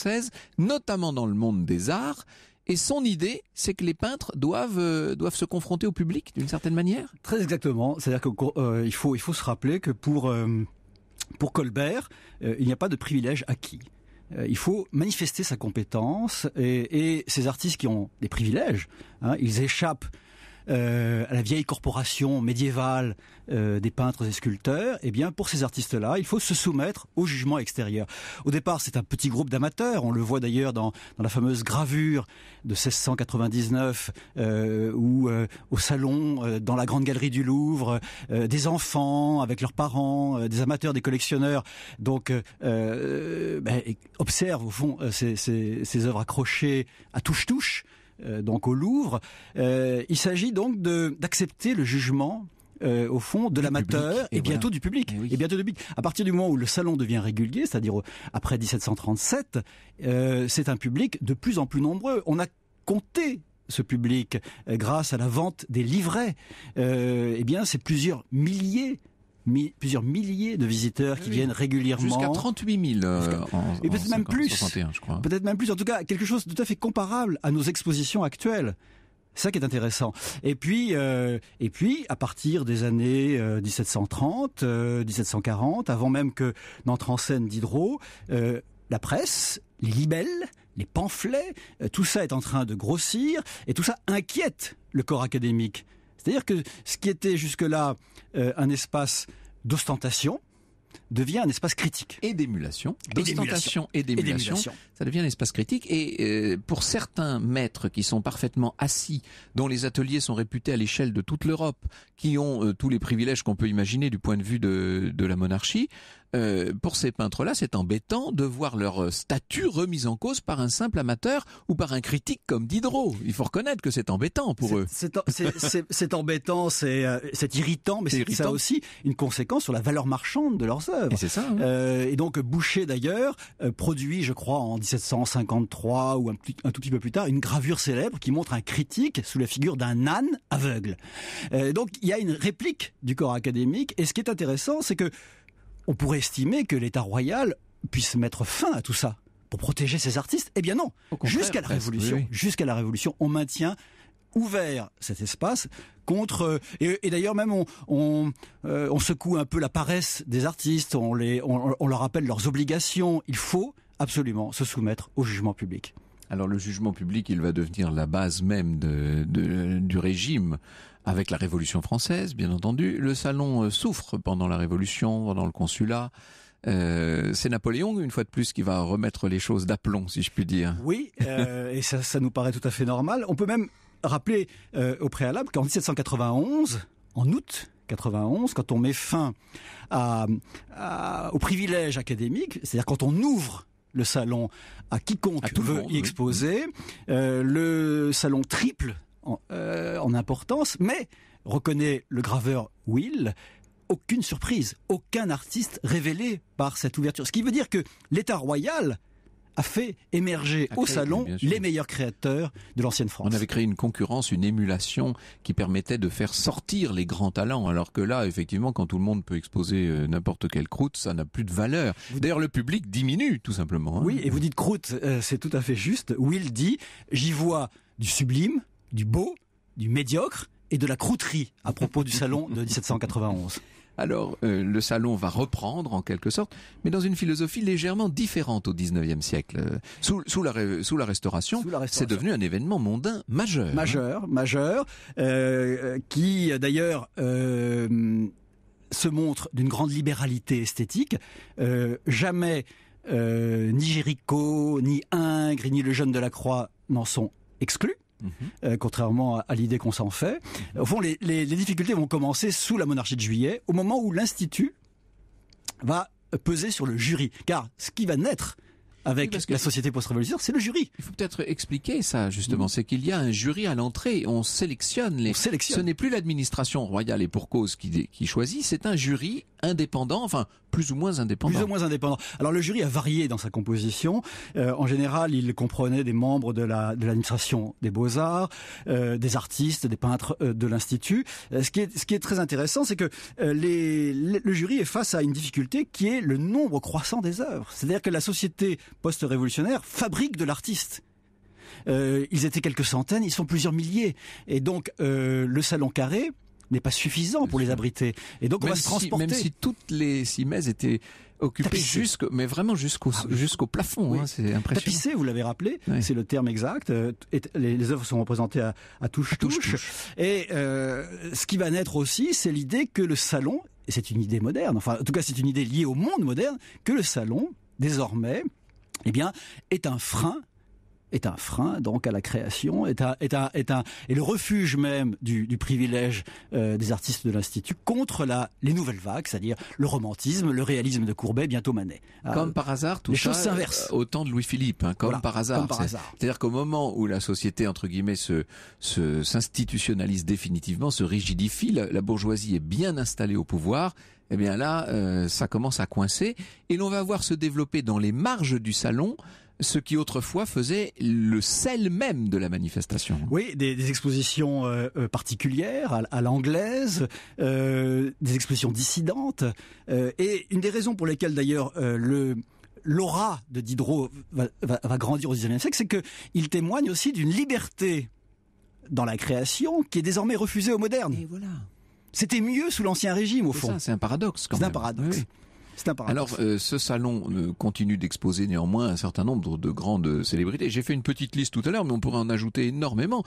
notamment dans le monde des arts. Et son idée, c'est que les peintres doivent, euh, doivent se confronter au public d'une certaine manière Très exactement. C'est-à-dire qu'il euh, faut, il faut se rappeler que pour, euh, pour Colbert, il n'y a pas de privilège acquis il faut manifester sa compétence et, ces artistes qui ont des privilèges, hein, ils échappent euh, à la vieille corporation médiévale euh, des peintres et sculpteurs, et eh bien pour ces artistes-là, il faut se soumettre au jugement extérieur. Au départ, c'est un petit groupe d'amateurs. On le voit d'ailleurs dans, la fameuse gravure de 1699 euh, ou au salon dans la grande galerie du Louvre, des enfants avec leurs parents, des amateurs, des collectionneurs. Donc ben, ces, ces œuvres accrochées à touche-touche. Euh, donc au Louvre. Euh, il s'agit donc d'accepter le jugement euh, au fond de l'amateur et, bientôt du public eh et, bientôt du public à partir du moment où le salon devient régulier c'est-à-dire après 1737 c'est un public de plus en plus nombreux on a compté ce public grâce à la vente des livrets et eh bien c'est plusieurs milliers plusieurs milliers de visiteurs qui viennent régulièrement. Jusqu'à 38 000. Euh, en et peut crois. même plus. Peut-être même plus. En tout cas, quelque chose de tout à fait comparable à nos expositions actuelles. C'est ça qui est intéressant. Et puis, euh, et puis, à partir des années 1730, euh, 1740, avant même que n'entre en scène Diderot, la presse, les libelles, les pamphlets, tout ça est en train de grossir et tout ça inquiète le corps académique. C'est-à-dire que ce qui était jusque-là un espace d'ostentation devient un espace critique. Et d'émulation. D'ostentation et d'émulation. Ça devient un espace critique. Et euh, pour certains maîtres qui sont parfaitement assis, dont les ateliers sont réputés à l'échelle de toute l'Europe, qui ont euh, tous les privilèges qu'on peut imaginer du point de vue de la monarchie, euh, pour ces peintres-là, c'est embêtant de voir leur euh, statut remis en cause par un simple amateur ou par un critique comme Diderot. Il faut reconnaître que c'est embêtant pour eux. C'est embêtant, euh, c'est irritant, mais c'est ça aussi une conséquence sur la valeur marchande de leurs œuvres. C'est ça. Hein. et donc Boucher d'ailleurs produit, je crois, en 1753 ou un, un, tout petit peu plus tard, une gravure célèbre qui montre un critique sous la figure d'un âne aveugle. donc il y a une réplique du corps académique. Et ce qui est intéressant, c'est que on pourrait estimer que l'État royal puisse mettre fin à tout ça pour protéger ses artistes. Eh bien non, jusqu'à la Révolution, jusqu'à la Révolution, on maintient ouvert cet espace contre euh, et, d'ailleurs même euh, on secoue un peu la paresse des artistes, on les leur rappelle leurs obligations. Il faut absolument se soumettre au jugement public. Alors le jugement public, il va devenir la base même du régime avec la Révolution française, bien entendu. Le salon euh, souffre pendant la Révolution, pendant le consulat. Euh, c'est Napoléon, une fois de plus, qui va remettre les choses d'aplomb, si je puis dire. Oui, euh, et ça, nous paraît tout à fait normal. On peut même rappeler au préalable qu'en 1791, en août 91, quand on met fin à, au privilège académique, c'est-à-dire quand on ouvre le salon à quiconque veut y exposer, le salon triple euh, en, importance, mais reconnaît le graveur Will, aucune surprise, aucun artiste révélé par cette ouverture. Ce qui veut dire que l'État royal a fait émerger au salon les meilleurs créateurs de l'ancienne France. On avait créé une concurrence, une émulation qui permettait de faire sortir les grands talents, alors que là, effectivement, quand tout le monde peut exposer euh, n'importe quelle croûte, ça n'a plus de valeur. D'ailleurs, le public diminue, tout simplement. Hein. Oui, et vous dites croûte, euh, c'est tout à fait juste. Will dit, j'y vois du sublime, du beau, du médiocre et de la croûterie à propos du salon de 1791. Alors, euh, le salon va reprendre en quelque sorte, mais dans une philosophie légèrement différente au XIXe siècle. Euh, sous, la, Restauration, c'est devenu un événement mondain majeur. Hein. Majeur, majeur, euh, qui d'ailleurs... se montre d'une grande libéralité esthétique. jamais ni Géricault, ni Ingres, ni le jeune de la Croix n'en sont exclus. Euh, contrairement à, l'idée qu'on s'en fait. Au fond, les, difficultés vont commencer sous la monarchie de juillet, au moment où l'Institut va peser sur le jury. Car ce qui va naître avec la société post-révolutionnaire, c'est le jury. Il faut peut-être expliquer ça, justement. C'est qu'il y a un jury à l'entrée. On sélectionne les... On sélectionne. Ce n'est plus l'administration royale et pour cause qui, qui choisit, c'est un jury indépendant, enfin, plus ou moins indépendant. ou moins indépendant. Alors le jury a varié dans sa composition. Euh, en général, il comprenait des membres de l'administration des beaux arts, euh, des artistes, des peintres euh, de l'institut. ce qui est très intéressant, c'est que le jury est face à une difficulté qui est le nombre croissant des œuvres. C'est-à-dire que la société post-révolutionnaire fabrique de l'artiste. ils étaient quelques centaines, ils sont plusieurs milliers. Et donc le salon carré, n'est pas suffisant pour les abriter. Et donc on va se transporter. Même si toutes les cimaises étaient occupées jusque, mais vraiment jusqu'au ah, jusqu'au plafond. Hein, c'est impressionnant. Tapissé, vous l'avez rappelé, c'est le terme exact. Euh, et les, œuvres sont représentées à, touche, touche, Et euh, ce qui va naître aussi, c'est l'idée que le salon, et c'est une idée moderne. Enfin, en tout cas, c'est une idée liée au monde moderne que le salon désormais eh bien, est un frein est un frein donc à la création, est est un, est un et le refuge même du, privilège euh, des artistes de l'institut contre la les nouvelles vagues, c'est-à-dire le romantisme, le réalisme de Courbet, bientôt Manet. Euh, comme par hasard, tout les ça, choses s'inversent. Au temps de Louis Philippe, hein, comme, par hasard, C'est-à-dire qu'au moment où la société entre guillemets se s'institutionnalise définitivement, se rigidifie, la, bourgeoisie est bien installée au pouvoir eh bien là, euh, ça commence à coincer et l'on va voir se développer dans les marges du salon ce qui autrefois faisait le sel même de la manifestation. Oui, des, expositions euh, euh, particulières, à, l'anglaise, euh, des expositions dissidentes. et une des raisons pour lesquelles d'ailleurs le l'aura de Diderot va, grandir au XIXe siècle, c'est qu'il témoigne aussi d'une liberté dans la création qui est désormais refusée aux modernes. Et voilà. C'était mieux sous l'Ancien Régime, au fond. C'est un paradoxe, quand même. C'est un paradoxe. Alors, euh, ce salon euh, continue d'exposer néanmoins un certain nombre de grandes euh, célébrités. J'ai fait une petite liste tout à l'heure, mais on pourrait en ajouter énormément.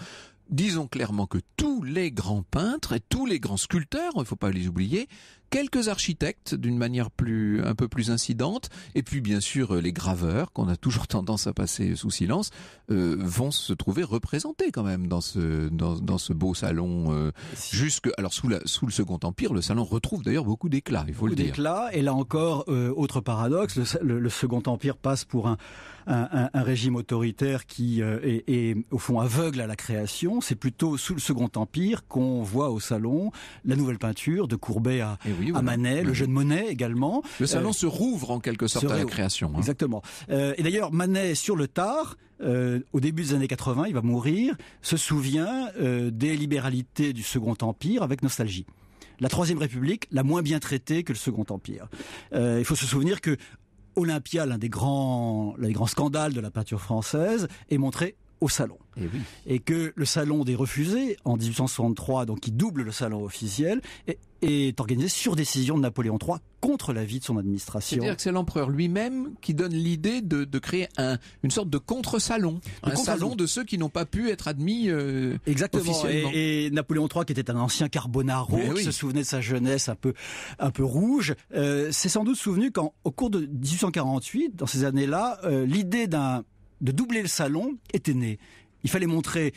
Disons clairement que tous les grands peintres et tous les grands sculpteurs, il ne faut pas les oublier, quelques architectes d'une manière plus un peu plus incidente, et puis bien sûr euh, les graveurs qu'on a toujours tendance à passer sous silence euh, vont se trouver représentés quand même dans ce dans, ce beau salon euh, jusque alors sous la sous le Second Empire le salon retrouve d'ailleurs beaucoup d'éclat il faut le dire et là encore autre paradoxe le, Second Empire passe pour un un, régime autoritaire qui est, au fond aveugle à la création c'est plutôt sous le Second Empire qu'on voit au salon la nouvelle peinture de Courbet à, eh à Manet, le jeune Monet également. Le salon euh, se rouvre en quelque sorte à la création. Hein. Exactement. Euh, et d'ailleurs, Manet, sur le tard, euh, au début des années 80, il va mourir, se souvient des libéralités du Second Empire avec nostalgie. La Troisième République, la moins bien traité que le Second Empire. il faut se souvenir que Olympia, l'un des grands, l'un des grands scandales de la peinture française, est montré au salon. Eh et, que le salon des refusés, en 1863, donc qui double le salon officiel, est, organisé sur décision de Napoléon III contre l'avis de son administration. C'est-à-dire que c'est l'empereur lui-même qui donne l'idée de, créer une sorte de contre-salon, un -salon. de ceux qui n'ont pas pu être admis euh, Exactement. Officiellement. Et, Napoléon III, qui était un ancien carbonaro, eh se souvenait de sa jeunesse un peu, un peu rouge, C'est euh, s'est sans doute souvenu qu'au cours de 1848, dans ces années-là, euh, l'idée d'un de doubler le salon était né. Il fallait montrer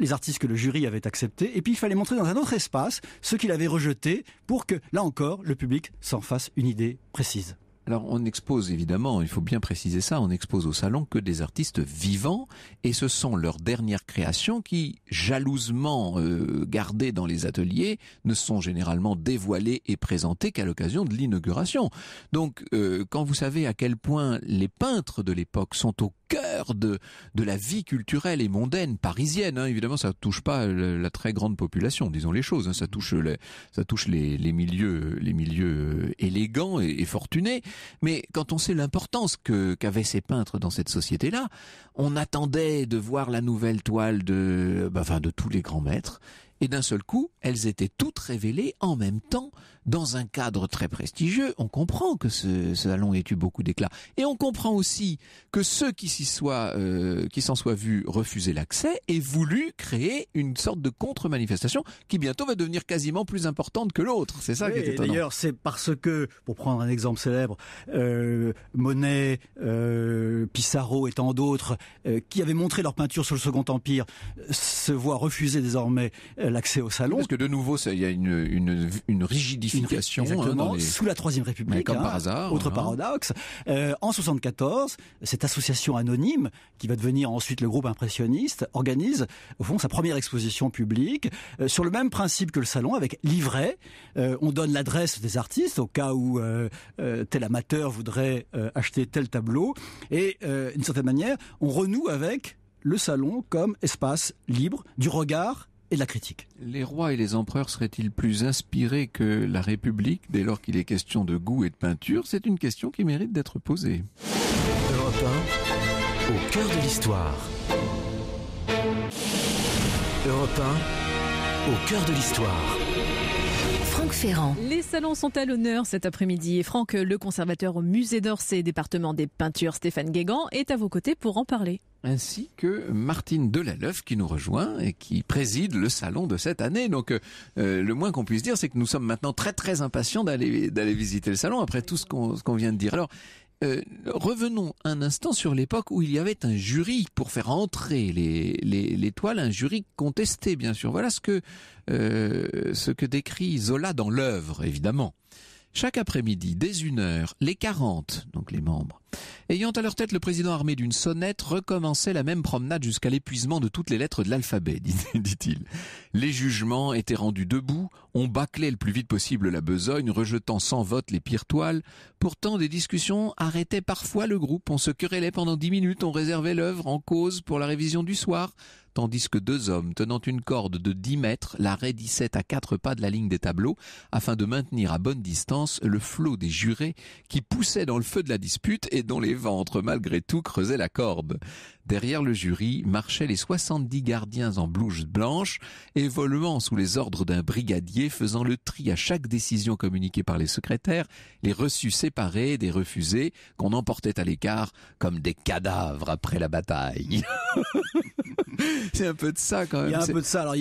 les artistes que le jury avait acceptés, et puis il fallait montrer dans un autre espace ceux qu'il avait rejetés pour que, là encore, le public s'en fasse une idée précise. Alors on expose évidemment, il faut bien préciser ça, on expose au salon que des artistes vivants et ce sont leurs dernières créations qui, jalousement euh, gardées dans les ateliers, ne sont généralement dévoilées et présentées qu'à l'occasion de l'inauguration. Donc euh, quand vous savez à quel point les peintres de l'époque sont au cœur de, de la vie culturelle et mondaine parisienne. Hein, évidemment, ça ne touche pas la très grande population, disons les choses. Hein, ça touche, les, ça touche les, les milieux, les milieux euh, élégants et fortunés. Mais quand on sait l'importance que qu'avaient ces peintres dans cette société-là, on attendait de voir la nouvelle toile de, bah, de tous les grands maîtres. Et d'un seul coup, elles étaient toutes révélées en même temps dans un cadre très prestigieux, on comprend que ce, salon ait eu beaucoup d'éclat. Et on comprend aussi que ceux qui s'y soient, euh, qui s'en soient vus refuser l'accès aient voulu créer une sorte de contre-manifestation qui bientôt va devenir quasiment plus importante que l'autre. C'est ça qui est étonnant. D'ailleurs, c'est parce que, pour prendre un exemple célèbre, euh, Monet, euh, Pissarro et tant d'autres euh, qui avaient montré leur peinture sur le Second Empire se voient refuser désormais euh, l'accès au salon. Parce que de nouveau, il y a une, une, une une hein, Exactement, sous la Troisième République. Hein, autre hein. paradoxe. Euh, en 74, cette association anonyme, qui va devenir ensuite le groupe impressionniste, organise, au fond, sa première exposition publique, euh, sur le même principe que le salon, avec livret. Euh, on donne l'adresse des artistes, au cas où tel amateur voudrait acheter tel tableau. Et, d'une certaine manière, on renoue avec le salon comme espace libre du regard et de la critique. Les rois et les empereurs seraient-ils plus inspirés que la République dès lors qu'il est question de goût et de peinture C'est une question qui mérite d'être posée. au cœur de l'histoire. Europe au cœur de l'histoire. Ferrand. Les salons sont à l'honneur cet après-midi et Franck, le conservateur au musée d'Orsay, département des peintures, Stéphane Guégan, est à vos côtés pour en parler ainsi que Martine Delaleuf qui nous rejoint et qui préside le salon de cette année. Donc euh, le moins qu'on puisse dire, c'est que nous sommes maintenant très très impatients d'aller d'aller visiter le salon après tout ce qu'on vient de dire. Alors euh, revenons un instant sur l'époque où il y avait un jury pour faire entrer les, toiles, un jury contesté, bien sûr. Voilà ce que, euh, ce que décrit Zola dans l'œuvre, évidemment. Chaque après-midi, dès une heure, les 40, donc les membres, ayant à leur tête le président armé d'une sonnette, recommençaient la même promenade jusqu'à l'épuisement de toutes les lettres de l'alphabet, dit-il. Les jugements étaient rendus debout, on bâclait le plus vite possible la besogne, rejetant sans vote les pires toiles. Pourtant, des discussions arrêtaient parfois le groupe, on se querellait pendant dix minutes, on réservait l'œuvre en cause pour la révision du soir tandis que deux hommes tenant une corde de 10 mètres la raidissaient à quatre pas de la ligne des tableaux afin de maintenir à bonne distance le flot des jurés qui poussaient dans le feu de la dispute et dont les ventres malgré tout creusaient la corde. Derrière le jury marchaient les 70 gardiens en blouse blanche, évoluant sous les ordres d'un brigadier faisant le tri à chaque décision communiquée par les secrétaires, les reçus séparés des refusés qu'on emportait à l'écart comme des cadavres après la bataille. c'est un peu de ça quand même. Il y a un peu de ça. Alors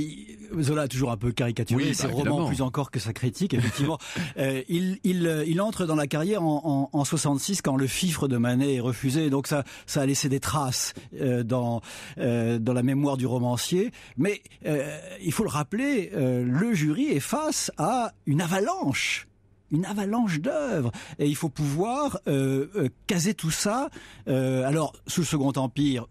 Zola a toujours un peu caricaturé oui, ses bah, plus encore que sa critique. Effectivement, euh, il, il, euh, il, entre dans la carrière en, en, 66 quand le fifre de Manet est refusé. Donc ça ça a laissé des traces euh, dans dans la mémoire du romancier. Mais il faut le rappeler, le jury est face à une avalanche une avalanche d'œuvres et il faut pouvoir euh, euh, caser tout ça. Euh, alors sous le Second Empire,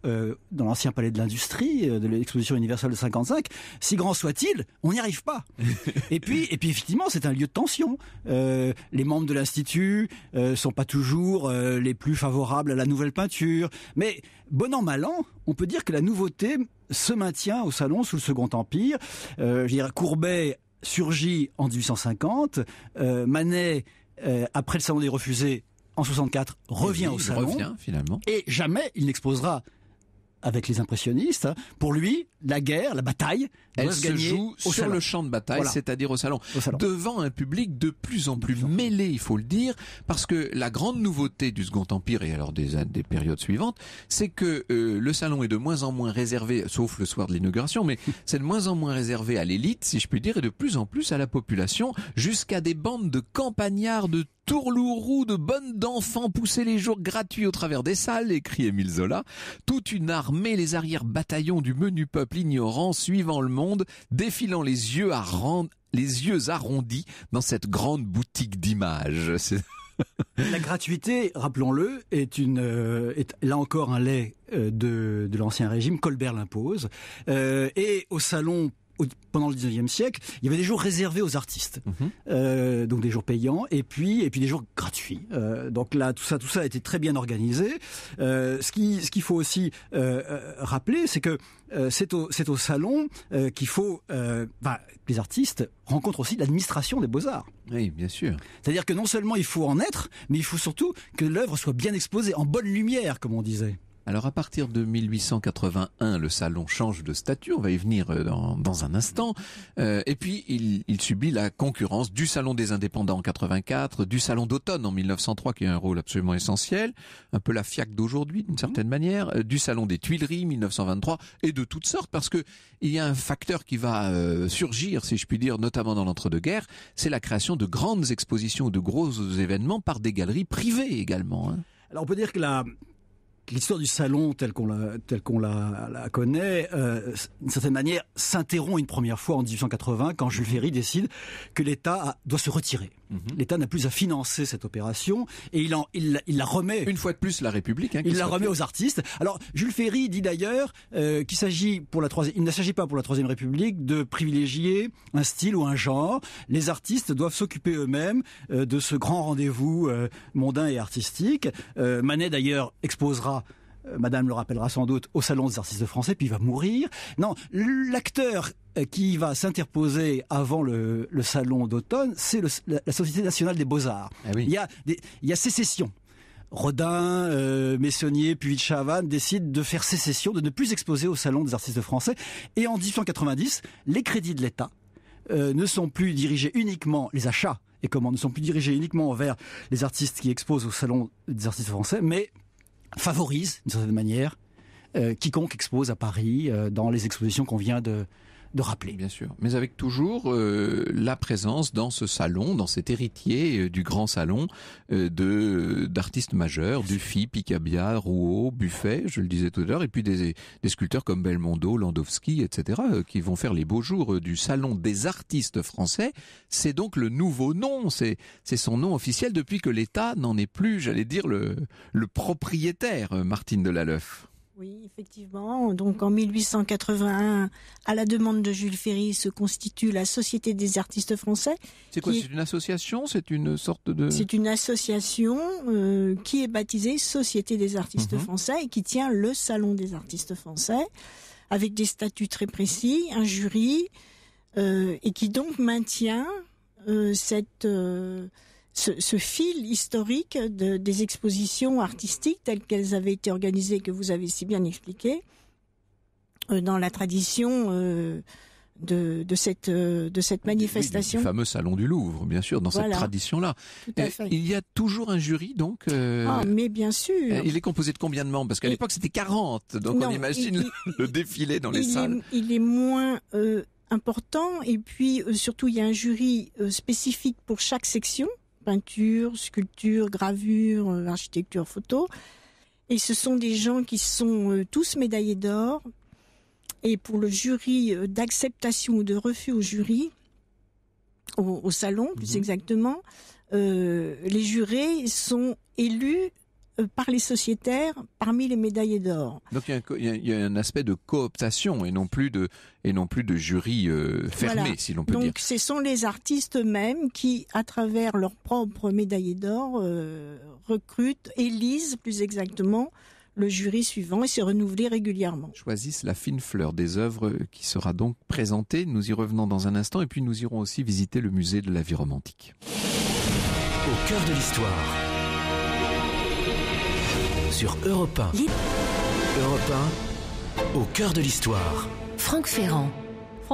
dans l'ancien palais de l'industrie, de l'exposition universelle de 55, si grand soit-il, on n'y arrive pas. et puis et puis effectivement, c'est un lieu de tension. les membres de l'institut sont pas toujours les plus favorables à la nouvelle peinture, mais bon an mal an, on peut dire que la nouveauté se maintient au salon sous le Second Empire. je dirais Courbet surgit en 1850. Euh, Manet, euh, après le Salon des Refusés, en 64, revient au Salon. Revient, finalement. Et jamais il n'exposera avec les impressionnistes. Pour lui, la guerre, la bataille, elle se, joue sur le champ de bataille, c'est-à-dire au salon. devant un public de plus en plus mêlé, il faut le dire, parce que la grande nouveauté du Second Empire et alors des, périodes suivantes, c'est que euh, le salon est de moins en moins réservé, sauf le soir de l'inauguration, mais c'est de moins en moins réservé à l'élite, si je puis dire, et de plus en plus à la population, jusqu'à des bandes de campagnards de tourlourou de bonnes d'enfants pousser les jours gratuits au travers des salles, écrit Émile Zola. Toute une armée, les arrière-bataillons du menu peuple ignorant, suivant le monde, défilant les yeux à rendre les yeux arrondis dans cette grande boutique d'images. La gratuité, rappelons-le, est une euh, là encore un lait euh, de, l'ancien régime. Colbert l'impose euh, et au salon pendant le 19e siècle, il y avait des jours réservés aux artistes, mhm. euh, donc des jours payants, et puis et puis des jours gratuits. Euh, donc là, tout ça, tout ça a été très bien organisé. Euh, ce qui ce qu'il faut aussi rappeler, c'est que c'est au c'est au salon qu'il faut bah, que les artistes rencontrent aussi l'administration des beaux arts. Oui, bien sûr. C'est-à-dire que non seulement il faut en être, mais il faut surtout que l'œuvre soit bien exposée en bonne lumière, comme on disait. Alors à partir de 1881, le salon change de statut, on va y venir euh, dans, dans un instant, euh, et puis il, il, subit la concurrence du salon des indépendants en 84, du salon d'automne en 1903 qui a un rôle absolument essentiel, un peu la FIAC d'aujourd'hui d'une certaine manière, euh, du salon des Tuileries 1923, et de toutes sortes, parce que il y a un facteur qui va euh, surgir, si je puis dire, notamment dans l'entre-deux-guerres, c'est la création de grandes expositions ou de gros événements par des galeries privées également. Hein. Alors on peut dire que la, l'histoire du salon telle qu'on la, connaît, euh, d'une certaine manière, s'interrompt une première fois en 1880 quand Jules Ferry décide que l'État doit se retirer. Mhm. L'État n'a plus à financer cette opération et il, la remet. Une fois de plus, la République. Hein, il la remet aux artistes. Alors, Jules Ferry dit d'ailleurs euh, qu'il il ne s'agit pas pour la troisième République de privilégier un style ou un genre. Les artistes doivent s'occuper eux-mêmes euh, de ce grand rendez-vous euh, mondain et artistique. Manet d'ailleurs exposera euh, madame le rappellera sans doute, au Salon des artistes français, puis il va mourir. Non, l'acteur euh, qui va s'interposer avant le, salon d'automne, c'est la, Société nationale des beaux-arts. Eh il, y a il sécession. Rodin, euh, Messonnier, puis chavan décident de faire sécession, de ne plus exposer au Salon des artistes français. Et en 1990, les crédits de l'État ne sont plus dirigés uniquement, les achats et comment ne sont plus dirigés uniquement vers les artistes qui exposent au Salon des artistes français, mais favorise, d'une certaine manière, euh, quiconque expose à Paris euh, dans les expositions qu'on vient de, de rappeler. Bien sûr, mais avec toujours euh, la présence dans ce salon, dans cet héritier euh, du grand salon euh, de d'artistes majeurs, Dufy, Picabia, Rouault, Buffet, je le disais tout à l'heure, et puis des, des sculpteurs comme Belmondo, Landowski, etc., qui vont faire les beaux jours du salon des artistes français. C'est donc le nouveau nom, c'est c'est son nom officiel depuis que l'État n'en est plus, j'allais dire le le propriétaire, Martine Delaleuf. Oui, effectivement. Donc en 1881, à la demande de Jules Ferry, se constitue la Société des artistes français. C'est quoi C'est une association C'est une sorte de... C'est une association euh, qui est baptisée Société des artistes mhm. français et qui tient le Salon des artistes français avec des statuts très précis, un jury, euh, et qui donc maintient euh, cette ce, fil historique des expositions artistiques telles qu'elles avaient été organisées, que vous avez si bien expliqué, euh, dans la tradition euh, de, cette, euh, de cette manifestation. Le fameux Salon du Louvre, bien sûr, dans cette tradition-là. Il y a toujours un jury, donc Ah, mais bien sûr Il est composé de combien de membres Parce qu'à l'époque, c'était 40, donc on imagine le défilé dans les salles. il est moins important, et puis surtout, il y a un jury spécifique pour chaque section peinture, sculpture, gravure, euh, architecture, photo. Et ce sont des gens qui sont euh, tous médaillés d'or. Et pour le jury euh, d'acceptation ou de refus au jury, au, salon plus mhm. exactement, les jurés sont élus euh, par les sociétaires parmi les médaillés d'or. Donc il y, a un, aspect de cooptation et non plus de et non plus de jury euh, fermé si l'on peut dire. Donc ce sont les artistes mêmes qui à travers leurs propres médaillés d'or euh, recrutent et lisent plus exactement le jury suivant et se renouveler régulièrement. Choisissent la fine fleur des œuvres qui sera donc présentée. Nous y revenons dans un instant et puis nous irons aussi visiter le musée de la vie romantique. Au cœur de l'histoire sur Europe 1. Europe 1, au cœur de l'histoire. Franck Ferrand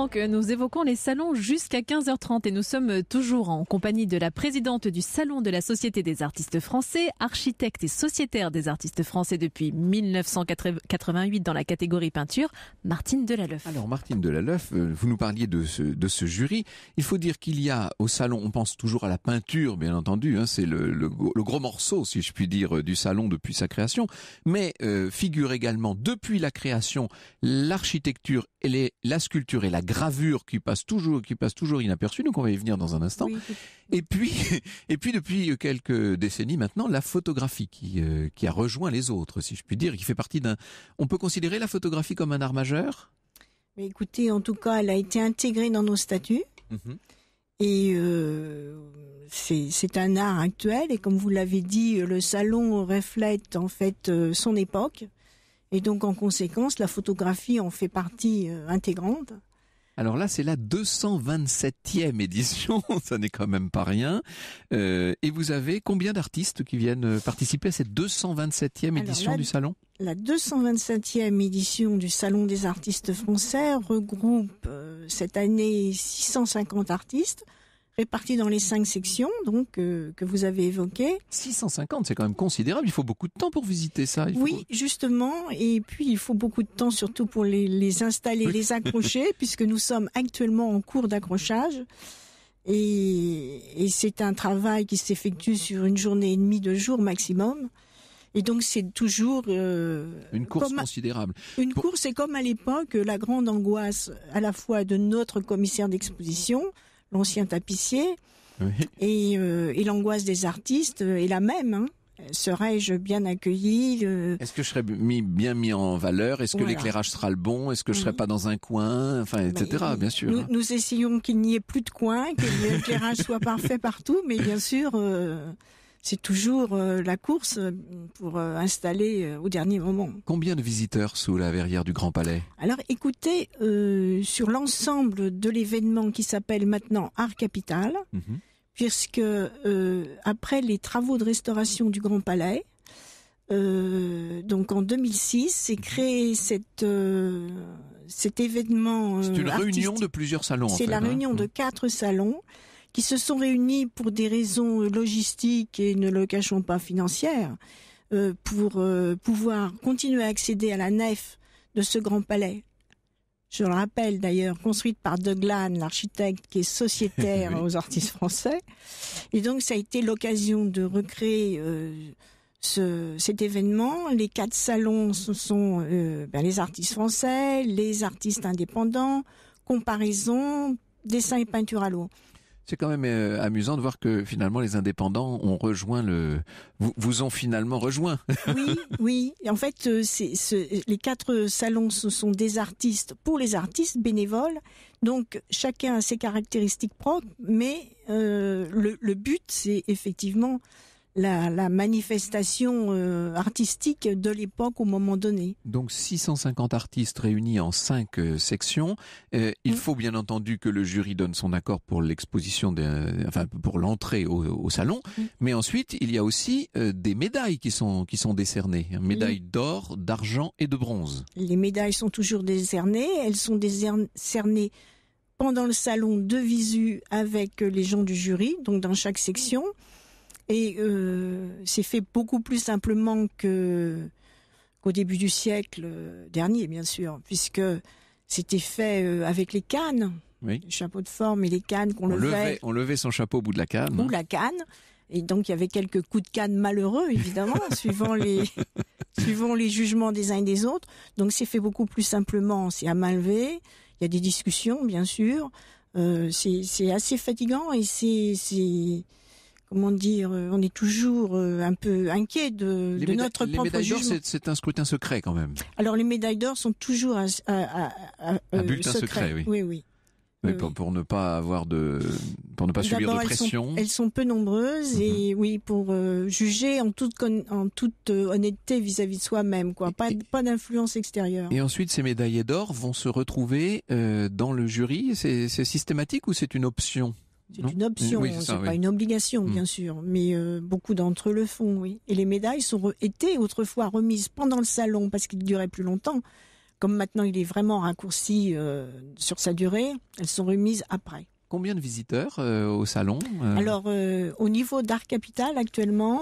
que nous évoquons les salons jusqu'à 15h30 et nous sommes toujours en compagnie de la présidente du Salon de la Société des artistes français, architecte et sociétaire des artistes français depuis 1988 dans la catégorie peinture, Martine Delaleuf. Alors Martine Delaleuf, vous nous parliez de ce, jury. Il faut dire qu'il y a au salon, on pense toujours à la peinture, bien entendu, hein, c'est le, gros morceau, si je puis dire, euh, du salon depuis sa création, mais euh, figure également depuis la création l'architecture, et la sculpture et la gravures qui passent toujours, qui passe toujours inaperçues, donc on va y venir dans un instant. Et puis, et puis depuis quelques décennies maintenant, la photographie qui, euh, qui a rejoint les autres, si je puis dire, qui fait partie d'un. On peut considérer la photographie comme un art majeur Mais écoutez, en tout cas, elle a été intégrée dans nos statuts. Mhm. Et euh, c'est un art actuel. Et comme vous l'avez dit, le salon reflète en fait euh, son époque. Et donc en conséquence, la photographie en fait partie intégrante. Alors là, c'est la 227e édition, ça n'est quand même pas rien. Euh, et vous avez combien d'artistes qui viennent euh, participer à cette 227e édition du salon La 227e édition du Salon des artistes français regroupe euh, cette année 650 artistes répartis dans les cinq sections donc euh, que vous avez évoquées. 650, c'est quand même considérable. Il faut beaucoup de temps pour visiter ça. Oui, justement. Et puis, il faut beaucoup de temps surtout pour les, installer, les accrocher, puisque nous sommes actuellement en cours d'accrochage. Et, c'est un travail qui s'effectue sur une journée et demie, deux jours maximum. Et donc c'est toujours euh, une course considérable. Une course, c'est comme à l'époque la grande angoisse à la fois de notre commissaire d'exposition, l'ancien tapissier. Euh, et, l'angoisse des artistes est euh, la même. Hein. Serais-je bien accueilli Est-ce que je serais bien mis en valeur Est-ce que l'éclairage sera le bon Est-ce que je ne serai pas dans un coin Enfin, etc. bien sûr. Hein. Nous, essayons qu'il n'y ait plus de coin, que l'éclairage soit parfait partout, mais bien sûr, euh, c'est toujours euh, la course euh, pour euh, installer au dernier moment. Combien de visiteurs sous la verrière du Grand Palais Alors écoutez, sur l'ensemble de l'événement qui s'appelle maintenant Art Capital, mhm. puisque après les travaux de restauration du Grand Palais, donc en 2006, c'est mhm. créé cet événement. c'est une réunion de plusieurs salons. C'est la hein. réunion de mhm. quatre salons qui se sont réunis pour des raisons euh, logistiques et ne le cachons pas financières, euh, pour euh, pouvoir continuer à accéder à la nef de ce grand palais. Je le rappelle d'ailleurs, construite par Deglan, l'architecte qui est sociétaire aux artistes français. Et donc ça a été l'occasion de recréer cet événement. Les quatre salons, ce sont ben, les artistes français, les artistes indépendants, comparaison, dessin et peinture à l'eau. C'est quand même euh, amusant de voir que finalement les indépendants ont rejoint le, vous, vous ont finalement rejoint. oui, oui. en fait, euh, c'est, les quatre salons, ce sont des artistes pour les artistes bénévoles. Donc chacun a ses caractéristiques propres, mais euh, le, le, but, c'est effectivement la, manifestation euh, artistique de l'époque au moment donné. Donc 650 artistes réunis en cinq euh, sections. Euh, il faut bien entendu que le jury donne son accord pour l'exposition, pour l'entrée au, salon. Mais ensuite, il y a aussi des médailles qui sont qui décernées. Hein, médailles d'or, d'argent et de bronze. Les médailles sont toujours décernées. Elles sont décernées pendant le salon de visu avec les gens du jury, donc dans chaque section. Et euh, c'est fait beaucoup plus simplement que qu'au début du siècle euh, dernier, bien sûr, puisque c'était fait euh, avec les cannes, oui. les chapeaux de forme et les cannes qu'on levait. On levait son chapeau au bout de la canne. Au bout hein. de la canne. Et donc il y avait quelques coups de canne malheureux, évidemment, suivant les les jugements des uns et des autres. Donc c'est fait beaucoup plus simplement, c'est à main levée. Il y a des discussions, bien sûr. c'est assez fatigant et c'est comment dire, euh, on est toujours euh, un peu inquiet de, notre propre Les médailles d'or, c'est un scrutin secret quand même. Alors les médailles d'or sont toujours à, un euh, bulletin secret. oui. oui, oui. pour, ne pas avoir de, pour ne pas subir de pression. Elles sont, peu nombreuses et mhm. oui, pour juger en toute en toute honnêteté vis-à-vis de soi-même, quoi. Pas pas d'influence extérieure. Et ensuite, ces médailles d'or vont se retrouver dans le jury. C'est systématique ou c'est une option c'est une option, ce c'est pas une obligation, mm. bien sûr, mais euh, beaucoup d'entre eux le font, oui. Et les médailles sont étaient autrefois remises pendant le salon parce qu'il durait plus longtemps. Comme maintenant il est vraiment raccourci euh, sur sa durée, elles sont remises après. Combien de visiteurs euh, au salon Alors, au niveau d'Art Capital, actuellement,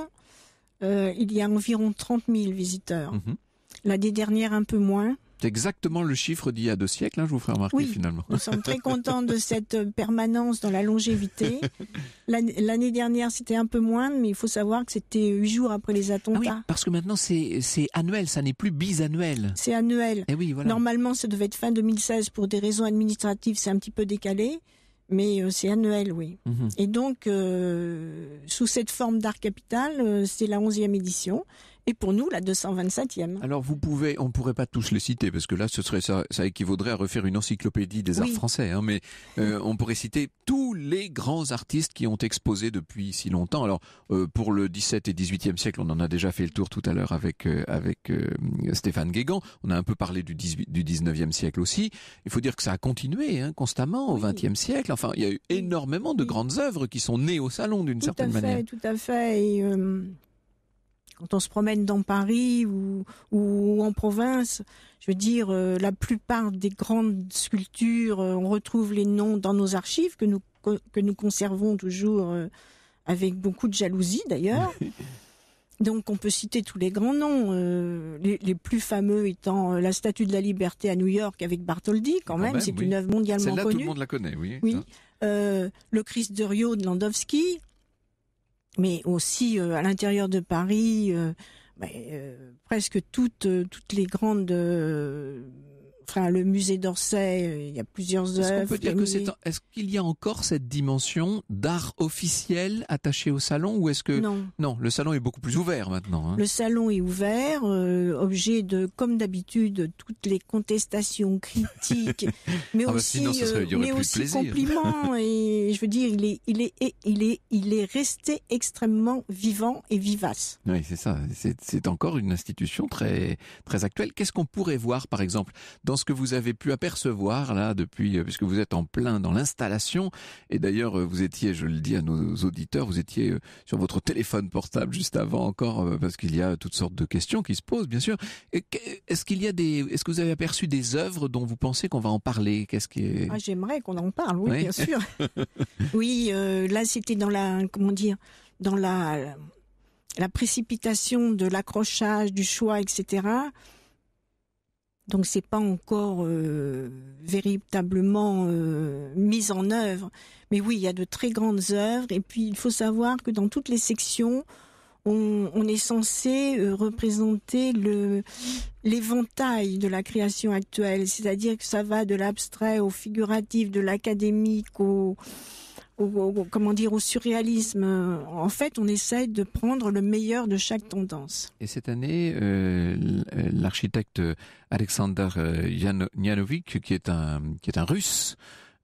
il y a environ 30 000 visiteurs. Mm-hmm. L'année dernière, un peu moins. C'est exactement le chiffre d'il y a deux siècles, hein, je vous ferai remarquer oui, finalement. Nous sommes très contents de cette euh, permanence dans la longévité. L'année dernière, c'était un peu moins, mais il faut savoir que c'était huit jours après les ah attentats. oui, parce que maintenant, c'est annuel, ça n'est plus bisannuel. C'est annuel. Et eh oui, voilà. Normalement, ça devait être fin 2016 pour des raisons administratives, c'est un petit peu décalé. Mais euh, c'est annuel, oui. Mhm. Et donc, euh, sous cette forme d'art capital, c'est la onzième édition et pour nous la 227e. Alors vous pouvez, on pourrait pas tous les citer parce que là ce serait ça, ça équivaudrait à refaire une encyclopédie des arts français, hein, mais euh, on pourrait citer tous les grands artistes qui ont exposé depuis si longtemps. Alors euh, pour le 17 et 18e siècle, on en a déjà fait le tour tout à l'heure avec euh, avec Stéphane Guégan. On a un peu parlé du, du 19e siècle aussi. Il faut dire que ça a continué hein, constamment au 20e siècle. Enfin, il y a eu énormément de grandes œuvres qui sont nées au salon d'une certaine manière. Tout à fait, Tout à fait. Et, quand on se promène dans Paris ou, en province, je veux dire, euh, la plupart des grandes sculptures, euh, on retrouve les noms dans nos archives que nous, conservons toujours euh, avec beaucoup de jalousie d'ailleurs. Donc on peut citer tous les grands noms, les, plus fameux étant la Statue de la Liberté à New York avec Bartholdi quand, même, c'est une œuvre mondialement connue. là tout le monde la connaît, oui. le Christ de Rio de Landowski, mais aussi euh, à l'intérieur de Paris, euh, ben, euh, presque toutes, toutes les grandes enfin le musée d'Orsay, euh, il y a plusieurs œuvres. Est-ce qu'il y a encore cette dimension d'art officiel attachée au salon ou est-ce que non. le salon est beaucoup plus ouvert maintenant. Hein. Le salon est ouvert, euh, objet de comme d'habitude toutes les contestations, critiques, mais ah bah aussi compliments et je veux dire il est il est il est il est resté extrêmement vivant et vivace. Oui, c'est ça, c'est encore une institution très très actuelle. Qu'est-ce qu'on pourrait voir par exemple dans ce que vous avez pu apercevoir là depuis, euh, puisque vous êtes en plein dans l'installation. Et d'ailleurs, euh, vous étiez, je le dis à nos auditeurs, vous étiez euh, sur votre téléphone portable juste avant encore, parce qu'il y a toutes sortes de questions qui se posent, bien sûr. Est-ce qu'il y a des, est-ce que vous avez aperçu des œuvres dont vous pensez qu'on va en parler Qu'est-ce qui est... Ah, j'aimerais qu'on en parle, oui, bien sûr. oui, là c'était dans la, comment dire, dans la la précipitation de l'accrochage, du choix, etc. Donc c'est pas encore euh, véritablement euh, mis en œuvre. Mais oui, il y a de très grandes œuvres. Et puis il faut savoir que dans toutes les sections, on, est censé euh, représenter le l'éventail de la création actuelle, c'est-à-dire que ça va de l'abstrait au figuratif, de l'académique au au, comment dire au surréalisme. Euh, en fait, on essaye de prendre le meilleur de chaque tendance. Et cette année, euh, l'architecte Alexander Yanovik euh, qui est un qui est un Russe,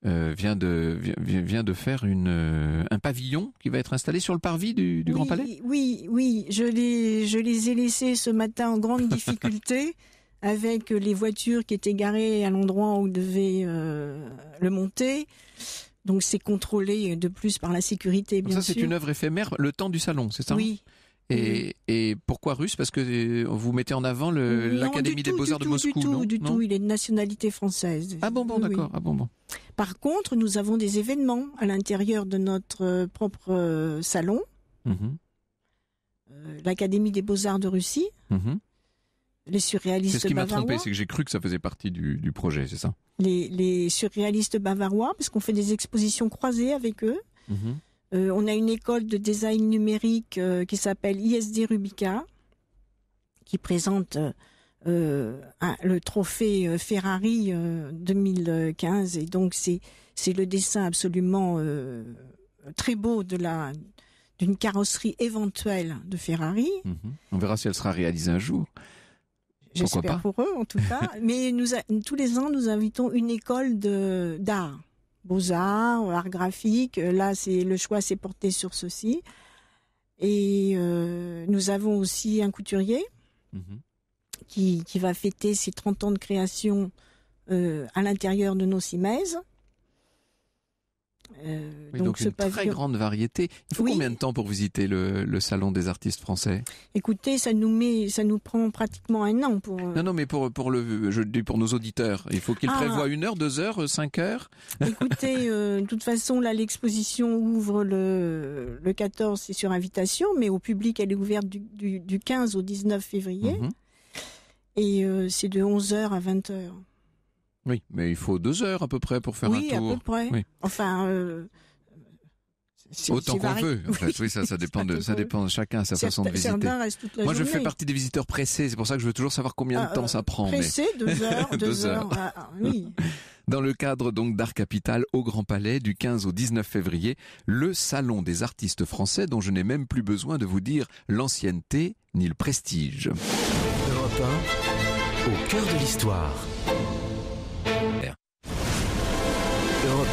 vient de vient de faire une un pavillon qui va être installé sur le parvis du, Grand Palais. Oui, oui, je les je les ai laissés ce matin en grande difficulté. avec les voitures qui étaient garées à l'endroit où devait le monter. Donc c'est contrôlé euh, de plus par la sécurité, bien ça, sûr. Ça, c'est une œuvre éphémère, le temps du salon, c'est ça Oui. Et, et, pourquoi russe Parce que euh, vous mettez en avant l'Académie des Beaux-Arts de Moscou. Du tout, non du tout, il est de nationalité française. Ah bon, bon, d'accord. Ah bon, bon. Par contre, nous avons des événements à l'intérieur de notre euh, propre salon. Mmh L'Académie des Beaux-Arts de Russie, mmh les surréalistes Bavarois. ce qui m'a trompé, c'est que j'ai cru que ça faisait partie du, projet, c'est ça les, surréalistes bavarois, parce qu'on fait des expositions croisées avec eux. Mhm. Euh, on a une école de design numérique euh, qui s'appelle ISD Rubica, qui présente euh, le trophée Ferrari 2015. Et donc, c'est le dessin absolument très beau de la d'une carrosserie éventuelle de Ferrari. Mhm. On verra si elle sera réalisée un jour. J'espère pour eux, en tout cas. Mais tous les ans, nous invitons une école de d'art, beaux-arts, art graphique. Là, c'est le choix s'est porté sur ceci. Et euh, nous avons aussi un couturier mhm. qui, va fêter ses 30 ans de création euh, à l'intérieur de nos cimaises. Euh, donc, une très grande variété. Il faut combien de temps pour visiter le, salon des artistes français Écoutez, ça nous met, ça nous prend pratiquement un an pour. Euh, non, non, mais pour pour le, je dis pour nos auditeurs, il faut qu'ils ah. prévoient une heure, deux heures, cinq heures. Écoutez, euh, de toute façon, là, l'exposition ouvre le le 14, c'est sur invitation, mais au public, elle est ouverte du du, du 15 au 19 février, mhm. et c'est de 11 h à 20 h oui, mais il faut deux heures à peu près pour faire un tour. Oui, à peu près. Enfin. Euh, Autant qu'on veut. En fait. Oui, ça, dépend de, ça dépend de chacun sa façon de visiter. Moi, je fais partie des visiteurs pressés. C'est pour ça que je veux toujours savoir combien de ah, temps euh, ça prend. Pressé, deux heures, deux, heures. Ah, ah, oui. Dans le cadre donc d'Art Capital au Grand Palais du 15 au 19 février, le salon des artistes français dont je n'ai même plus besoin de vous dire l'ancienneté ni le prestige. au cœur de l'histoire.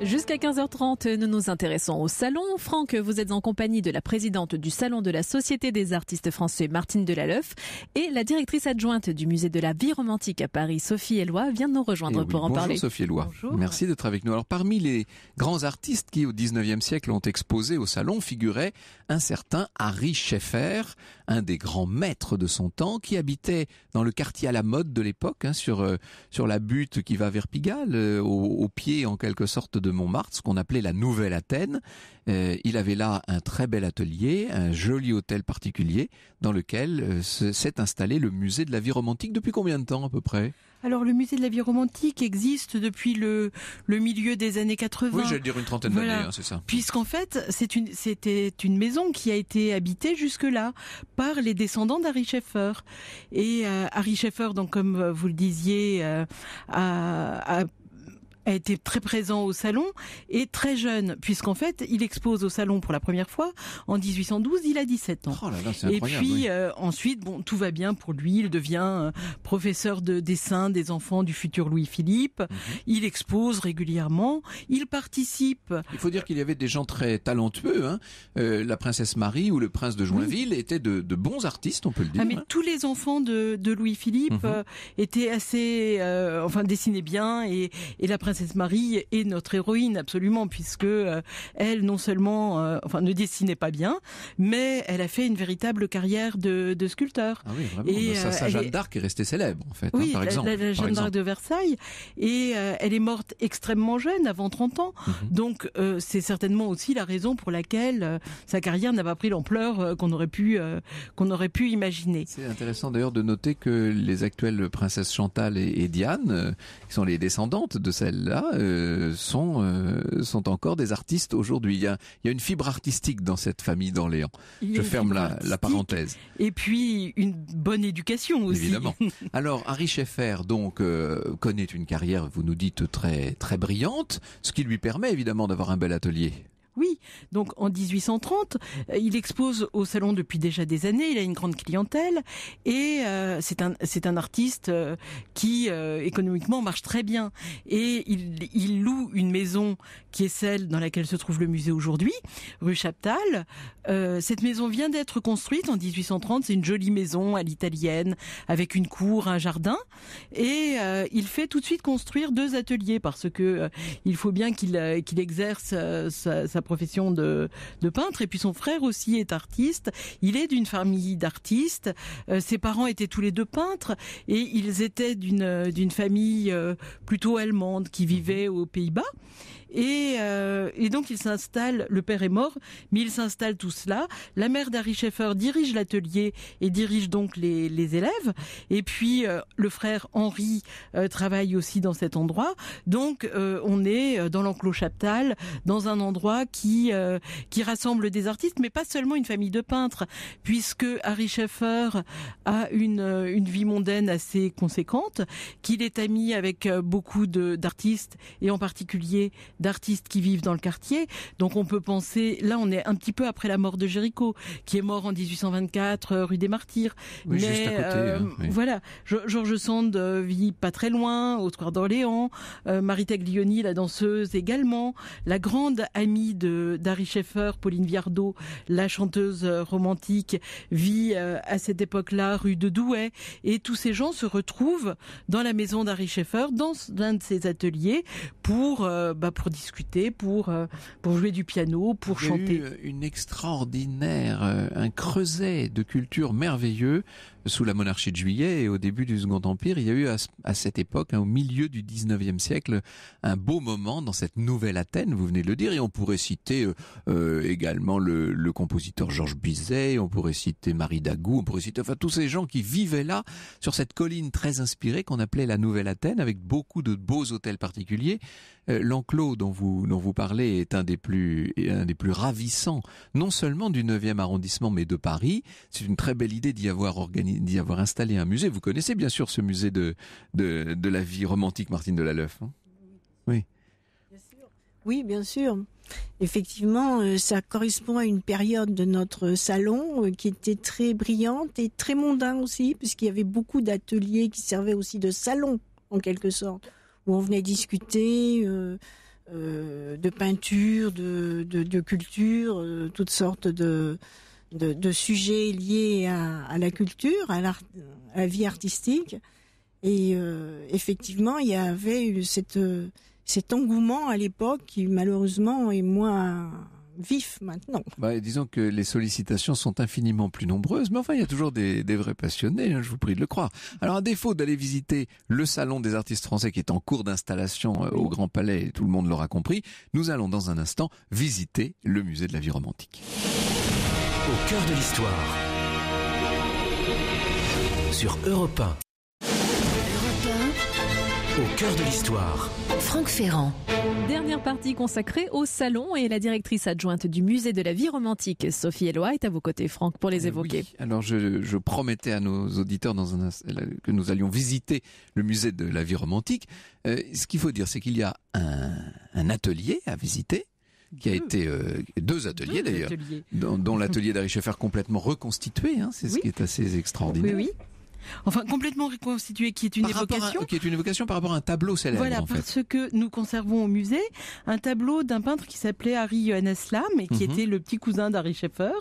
Jusqu'à 15h30, nous nous intéressons au salon. Franck, vous êtes en compagnie de la présidente du Salon de la Société des artistes français, Martine Delaleuf, et la directrice adjointe du Musée de la vie romantique à Paris, Sophie Eloi, vient de nous rejoindre eh pour en parler. Sophie Eloi. Merci d'être avec nous. Alors, parmi les grands artistes qui, au 19e siècle, ont exposé au salon, figurait un certain Harry Scheffer, un des grands maîtres de son temps, qui habitait dans le quartier à la mode de l'époque, hein, sur, euh, sur la butte qui va vers Pigalle, euh, au, au pied, en quelque sorte, de Montmartre, ce qu'on appelait la Nouvelle Athènes. Euh, il avait là un très bel atelier, un joli hôtel particulier dans lequel euh, s'est installé le musée de la vie romantique depuis combien de temps à peu près alors le musée de la vie romantique existe depuis le, le milieu des années 80. Oui, j'allais dire une trentaine d'années, hein, c'est ça. Puisqu'en fait, c'est une c'était une maison qui a été habitée jusque-là par les descendants d'Harry Schaeffer. Et euh, Harry Schaeffer, donc comme vous le disiez, a a été très présent au salon et très jeune, puisqu'en fait, il expose au salon pour la première fois en 1812. Il a 17 ans. Oh et puis euh, ensuite, bon, tout va bien pour lui. Il devient euh, professeur de dessin des enfants du futur Louis-Philippe. Mhm. Il expose régulièrement. Il participe. Il faut dire qu'il y avait des gens très talentueux. Hein. Euh, la princesse Marie ou le prince de Joinville étaient de, bons artistes, on peut le ah, dire. mais hein. tous les enfants de, Louis-Philippe mhm. étaient assez, enfin, dessinaient bien et la princesse Marie est notre héroïne absolument puisque euh, elle non seulement euh, enfin ne dessinait pas bien, mais elle a fait une véritable carrière de, sculpteur. Ah et, bah, sa, euh, Jeanne d'Arc est restée célèbre en fait. Hein, par exemple. La, Jeanne d'Arc de Versailles et elle est morte extrêmement jeune, avant 30 ans. Mhm. Donc c'est certainement aussi la raison pour laquelle sa carrière n'a pas pris l'ampleur qu'on aurait pu qu'on aurait pu imaginer. C'est intéressant d'ailleurs de noter que les actuelles princesses Chantal et, Diane, qui sont les descendantes de celle-là là euh, sont, euh, sont encore des artistes aujourd'hui. Il, y a, une fibre artistique dans cette famille d'Orléans. Je ferme la, la, parenthèse. Et puis une bonne éducation aussi. Évidemment. Alors Harry Schaeffer donc euh, connaît une carrière, vous nous dites très très brillante, ce qui lui permet évidemment d'avoir un bel atelier. Oui, donc en 1830, euh, il expose au salon depuis déjà des années, il a une grande clientèle et euh, c'est un artiste euh, qui économiquement marche très bien et il, il loue une maison qui est celle dans laquelle se trouve le musée aujourd'hui, rue Chaptal. Euh, cette maison vient d'être construite en 1830. C'est une jolie maison à l'italienne, avec une cour, un jardin. Et euh, il fait tout de suite construire deux ateliers parce que euh, il faut bien qu'il euh, qu'il exerce euh, sa, sa, profession de, de peintre. Et puis son frère aussi est artiste. Il est d'une famille d'artistes. ses parents étaient tous les deux peintres et ils étaient d'une d'une famille plutôt allemande qui vivait aux Pays-Bas. Et, euh, et donc, il s'installe le père est mort, mais il s'installe tout cela. La mère d'Harry Schaeffer dirige l'atelier et dirige donc les, les élèves. Et puis, euh, le frère Henri euh, travaille aussi dans cet endroit. Donc, on est dans l'enclos Chaptal, dans un endroit qui, qui rassemble des artistes, mais pas seulement une famille de peintres, puisque Harry Schaeffer a une, une vie mondaine assez conséquente, qu'il est ami avec beaucoup d'artistes et en particulier d'artistes qui vivent dans le quartier. Donc on peut penser, là on est un petit peu après la mort de Géricault, qui est mort en 1824 euh, rue des Martyrs. Mais euh, hein, voilà, Georges Sand euh, vit pas très loin, au Square d'Orléans. Euh, Marie la danseuse également. La grande amie de d'Harry Schaeffer, Pauline Viardot, la chanteuse romantique, vit à cette époque-là rue de Douai. Et tous ces gens se retrouvent dans la maison d'Harry Schaeffer, dans l'un de ses ateliers, pour, bah, pour discuter, pour, euh, pour jouer du piano, pour Il y chanter. une extraordinaire, euh, un creuset de culture merveilleux sous la monarchie de Juillet et au début du Second Empire, il y a eu à, cette époque, hein, au milieu du 19e siècle, un beau moment dans cette nouvelle Athènes, vous venez de le dire, et on pourrait citer euh, euh, également le, compositeur Georges Bizet, on pourrait citer Marie Dagou, on pourrait citer enfin tous ces gens qui vivaient là, sur cette colline très inspirée qu'on appelait la Nouvelle Athènes, avec beaucoup de beaux hôtels particuliers. Euh, l'enclos dont vous, parlez est un des plus, un des plus ravissants, non seulement du 9e arrondissement, mais de Paris. C'est une très belle idée d'y avoir organisé d'y avoir installé un musée. Vous connaissez bien sûr ce musée de, de, la vie romantique Martine de la hein oui. Oui, bien sûr. Effectivement, euh, ça correspond à une période de notre salon euh, qui était très brillante et très mondain aussi, puisqu'il y avait beaucoup d'ateliers qui servaient aussi de salon, en quelque sorte, où on venait discuter euh, de peinture, de, de, culture, toutes sortes de, de, sujets liés à, la culture, à, la vie artistique. Et euh, effectivement, il y avait cet engouement à l'époque qui malheureusement est moins vif maintenant. Bah, disons que les sollicitations sont infiniment plus nombreuses, mais enfin, il y a toujours des, vrais passionnés, hein, je vous prie de le croire. Alors, à défaut d'aller visiter le Salon des artistes français qui est en cours d'installation euh, au Grand Palais, tout le monde l'aura compris, nous allons dans un instant visiter le musée de la vie romantique. Au cœur de l'histoire. Sur Europe 1. Au cœur de l'histoire. Franck Ferrand. Dernière partie consacrée au salon et la directrice adjointe du musée de la vie romantique, Sophie Eloi, est à vos côtés, Franck, pour les évoquer. alors je, promettais à nos auditeurs que nous allions visiter le musée de la vie romantique. Euh, ce qu'il faut dire, c'est qu'il y a un atelier à visiter qui a été euh, deux ateliers d'ailleurs, dont, l'atelier d'Ari complètement reconstitué. Hein, c'est ce qui est assez extraordinaire. Oui, oui. Enfin, complètement reconstitué, qui est une évocation. qui est une évocation par rapport à un tableau célèbre. Voilà, parce que nous conservons au musée un tableau d'un peintre qui s'appelait Harry Johannes Lam et qui mhm. était le petit cousin d'Harry Schaeffer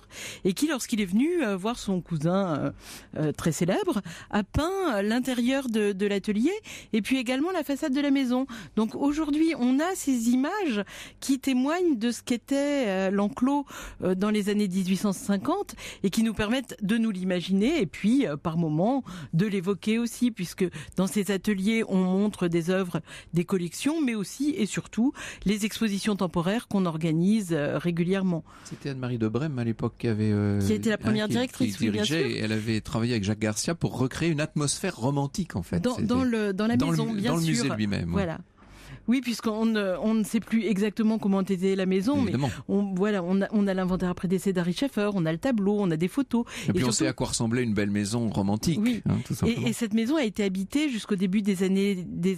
et qui, lorsqu'il est venu euh, voir son cousin euh, euh, très célèbre, a peint l'intérieur de, l'atelier et puis également la façade de la maison. Donc aujourd'hui, on a ces images qui témoignent de ce qu'était l'enclos dans les années 1850 et qui nous permettent de nous l'imaginer et puis par moments de l'évoquer aussi, puisque dans ces ateliers, on montre des œuvres des collections, mais aussi et surtout les expositions temporaires qu'on organise euh, régulièrement. C'était Anne-Marie de Brême à l'époque qui avait... Euh, qui était la hein, première directrice, dirigeait, Elle avait travaillé avec Jacques Garcia pour recréer une atmosphère romantique, en fait. Dans, le, dans la maison, dans le musée lui-même. Voilà. Oui, puisqu'on ne, on ne sait plus exactement comment était la maison, mais on, voilà, on a, l'inventaire après décès d'Harry Schaeffer, on a le tableau, on a des photos. Et, puis on sait à quoi ressemblait une belle maison romantique. Hein, tout et, et cette maison a été habitée jusqu'au début des années, des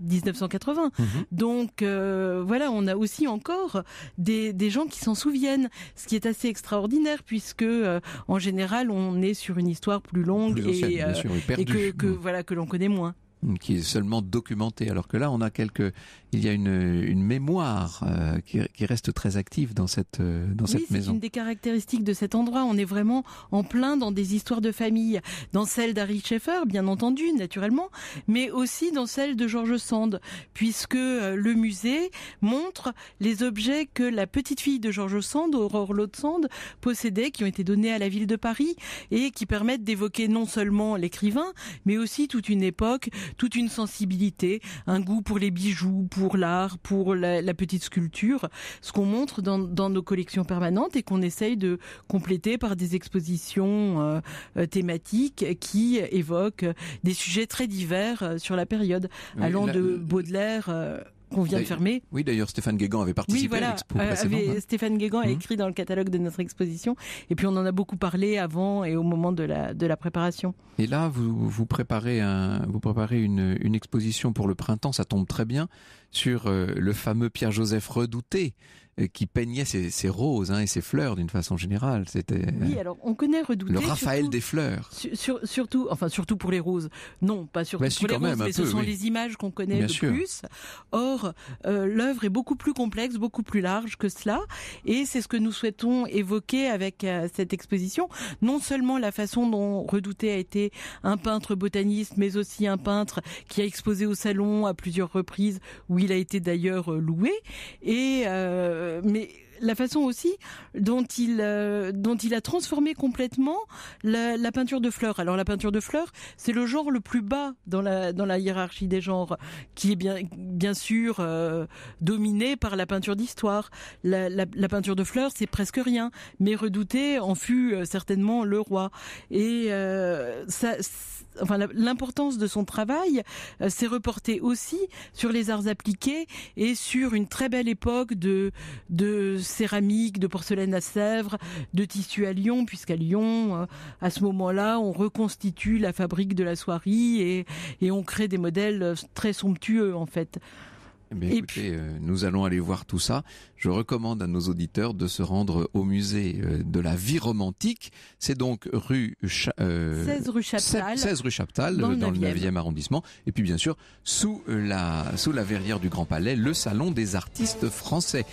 1980. Mhm. Donc euh, voilà, on a aussi encore des, gens qui s'en souviennent, ce qui est assez extraordinaire puisque euh, en général on est sur une histoire plus longue euh, et, que, mm. voilà que l'on connaît moins qui est seulement documenté alors que là, on a quelques, il y a une, une mémoire euh, qui, qui, reste très active dans cette euh, dans cette maison. C'est une des caractéristiques de cet endroit. On est vraiment en plein dans des histoires de famille, dans celle d'Harry Schaeffer, bien entendu, naturellement, mais aussi dans celle de George Sand, puisque euh, le musée montre les objets que la petite fille de George Sand, Aurore lodsand possédait, qui ont été donnés à la ville de Paris et qui permettent d'évoquer non seulement l'écrivain, mais aussi toute une époque toute une sensibilité, un goût pour les bijoux, pour l'art, pour la, petite sculpture, ce qu'on montre dans, nos collections permanentes et qu'on essaye de compléter par des expositions euh, euh, thématiques qui évoquent des sujets très divers euh, sur la période, allant de Baudelaire qu'on vient de fermer. Oui, d'ailleurs, Stéphane Guégan avait participé à l'expo. Euh, hein. Stéphane Guégan a mmh. écrit dans le catalogue de notre exposition, et puis on en a beaucoup parlé avant et au moment de la, préparation. Et là, vous, préparez, une exposition pour le printemps, ça tombe très bien, sur euh, le fameux Pierre-Joseph redouté, euh, qui peignait ses, roses hein, et ses fleurs d'une façon générale. C'était euh, oui, alors on connaît Redouté le Raphaël des fleurs. surtout, enfin surtout pour les roses. Non, pas surtout bah, pour les roses, mais ce sont les images qu'on connaît le plus. Or, euh, l'œuvre est beaucoup plus complexe, beaucoup plus large que cela, et c'est ce que nous souhaitons évoquer avec cette exposition. Non seulement la façon dont Redouté a été un peintre botaniste, mais aussi un peintre qui a exposé au salon à plusieurs reprises, où il a été d'ailleurs loué, et euh, mais la façon aussi dont il euh, dont il a transformé complètement la, peinture de fleurs. Alors la peinture de fleurs, c'est le genre le plus bas dans la dans la hiérarchie des genres, qui est bien bien sûr euh, dominé par la peinture d'histoire. La, peinture de fleurs, c'est presque rien, mais redouté en fut certainement le roi. Et ça enfin l'importance de son travail euh, s'est reportée aussi sur les arts appliqués et sur une très belle époque de de céramique, de porcelaine à Sèvres, de tissu à Lyon, puisqu'à Lyon, euh, à ce moment-là, on reconstitue la fabrique de la soierie et, et on crée des modèles euh, très somptueux en fait. Mais eh écoutez, euh, nous allons aller voir tout ça. Je recommande à nos auditeurs de se rendre au musée euh, de la vie romantique. C'est donc rue 16 euh, rue Chaptal, 16 rue Chaptal dans, le, arrondissement. Et puis bien sûr, sous la, sous la verrière du Grand Palais, le salon des artistes français.